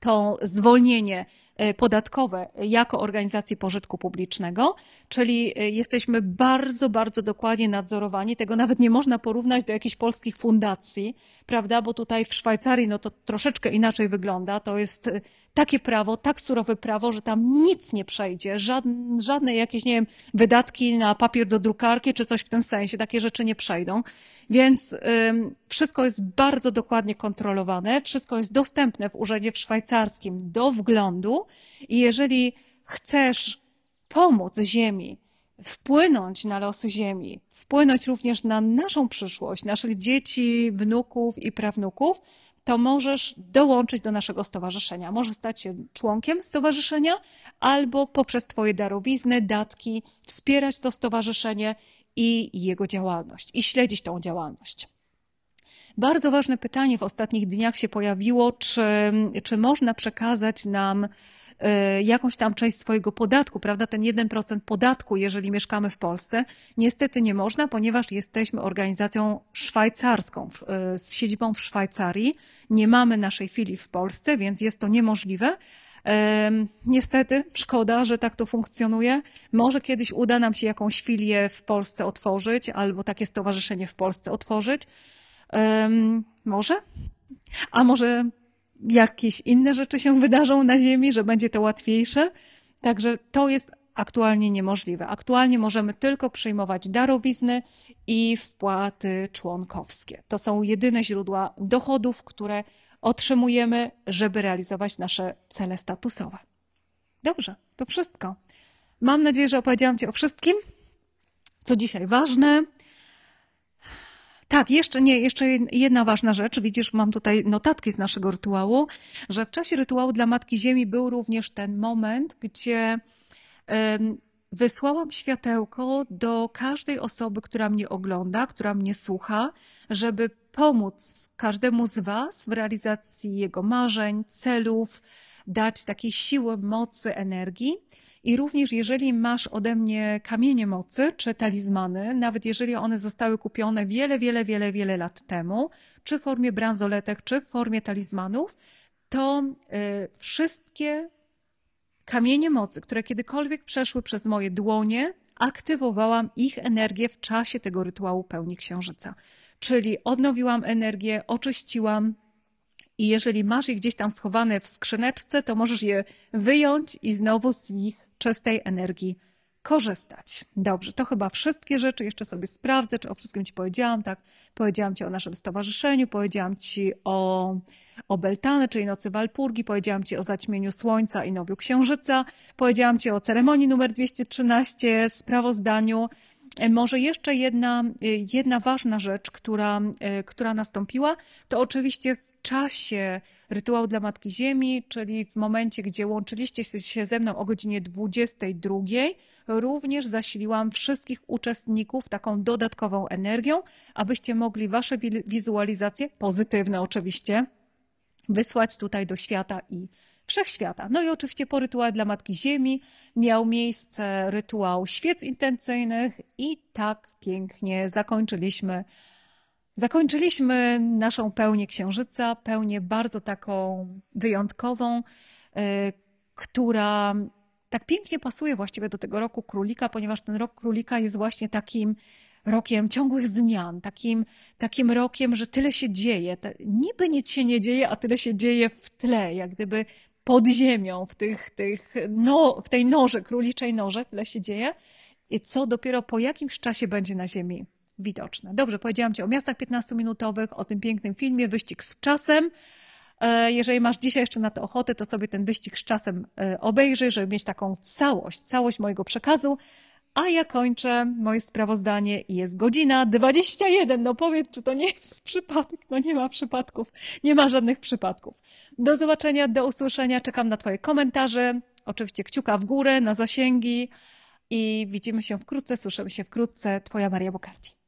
to zwolnienie E, podatkowe jako organizacji pożytku publicznego, czyli e, jesteśmy bardzo, bardzo dokładnie nadzorowani. Tego nawet nie można porównać do jakichś polskich fundacji, prawda? Bo tutaj w Szwajcarii no to troszeczkę inaczej wygląda. To jest e, takie prawo, tak surowe prawo, że tam nic nie przejdzie, żadne, żadne jakieś, nie wiem, wydatki na papier do drukarki czy coś w tym sensie, takie rzeczy nie przejdą. Więc ym, wszystko jest bardzo dokładnie kontrolowane, wszystko jest dostępne w Urzędzie w Szwajcarskim do wglądu i jeżeli chcesz pomóc Ziemi, wpłynąć na losy Ziemi, wpłynąć również na naszą przyszłość, naszych dzieci, wnuków i prawnuków, to możesz dołączyć do naszego stowarzyszenia. Możesz stać się członkiem stowarzyszenia albo poprzez Twoje darowizny, datki wspierać to stowarzyszenie i jego działalność i śledzić tą działalność. Bardzo ważne pytanie w ostatnich dniach się pojawiło, czy, czy można przekazać nam Y, jakąś tam część swojego podatku, prawda, ten 1% podatku, jeżeli mieszkamy w Polsce. Niestety nie można, ponieważ jesteśmy organizacją szwajcarską y, z siedzibą w Szwajcarii. Nie mamy naszej filii w Polsce, więc jest to niemożliwe. Niestety, szkoda, że tak to funkcjonuje. Może kiedyś uda nam się jakąś filię w Polsce otworzyć albo takie stowarzyszenie w Polsce otworzyć. Może? A może jakieś inne rzeczy się wydarzą na Ziemi, że będzie to łatwiejsze. Także to jest aktualnie niemożliwe. Aktualnie możemy tylko przyjmować darowizny i wpłaty członkowskie. To są jedyne źródła dochodów, które otrzymujemy, żeby realizować nasze cele statusowe. Dobrze, to wszystko. Mam nadzieję, że opowiedziałam Ci o wszystkim, co dzisiaj ważne. Tak, jeszcze nie, jeszcze jedna ważna rzecz. Widzisz, mam tutaj notatki z naszego rytuału, że w czasie rytuału dla Matki Ziemi był również ten moment, gdzie wysłałam światełko do każdej osoby, która mnie ogląda, która mnie słucha, żeby pomóc każdemu z Was w realizacji jego marzeń, celów, dać takiej siły, mocy, energii. I również jeżeli masz ode mnie kamienie mocy czy talizmany, nawet jeżeli one zostały kupione wiele, wiele, wiele, wiele lat temu, czy w formie bransoletek, czy w formie talizmanów, to y, wszystkie kamienie mocy, które kiedykolwiek przeszły przez moje dłonie, aktywowałam ich energię w czasie tego rytuału pełni księżyca. Czyli odnowiłam energię, oczyściłam, i jeżeli masz je gdzieś tam schowane w skrzyneczce, to możesz je wyjąć i znowu z ich czystej energii korzystać. Dobrze, to chyba wszystkie rzeczy. Jeszcze sobie sprawdzę, czy o wszystkim Ci powiedziałam, tak? Powiedziałam Ci o naszym stowarzyszeniu, powiedziałam Ci o, o Beltane, czyli Nocy Walpurgi, powiedziałam Ci o zaćmieniu Słońca i Nowiu Księżyca, powiedziałam Ci o ceremonii numer 213, sprawozdaniu. E, może jeszcze jedna, e, jedna ważna rzecz, która, e, która nastąpiła, to oczywiście w czasie rytuał dla Matki Ziemi, czyli w momencie, gdzie łączyliście się ze mną o godzinie 22, również zasiliłam wszystkich uczestników taką dodatkową energią, abyście mogli wasze wizualizacje, pozytywne oczywiście, wysłać tutaj do świata i wszechświata. No i oczywiście po rytuale dla Matki Ziemi miał miejsce rytuał świec intencyjnych i tak pięknie zakończyliśmy Zakończyliśmy naszą pełnię księżyca, pełnię bardzo taką wyjątkową, y, która tak pięknie pasuje właściwie do tego roku królika, ponieważ ten rok królika jest właśnie takim rokiem ciągłych zmian, takim, takim rokiem, że tyle się dzieje. niby nic się nie dzieje, a tyle się dzieje w tle, jak gdyby pod ziemią, w, tych, tych no, w tej noże, króliczej noże, tyle się dzieje, I co dopiero po jakimś czasie będzie na ziemi widoczne. Dobrze, powiedziałam Ci o miastach 15-minutowych, o tym pięknym filmie Wyścig z czasem. E, jeżeli masz dzisiaj jeszcze na to ochotę, to sobie ten wyścig z czasem e, obejrzyj, żeby mieć taką całość, całość mojego przekazu. A ja kończę moje sprawozdanie i jest godzina 21. No powiedz, czy to nie jest przypadek? No nie ma przypadków, nie ma żadnych przypadków. Do zobaczenia, do usłyszenia. Czekam na Twoje komentarze. Oczywiście kciuka w górę, na zasięgi. I widzimy się wkrótce, słyszymy się wkrótce. Twoja Maria Bokardi.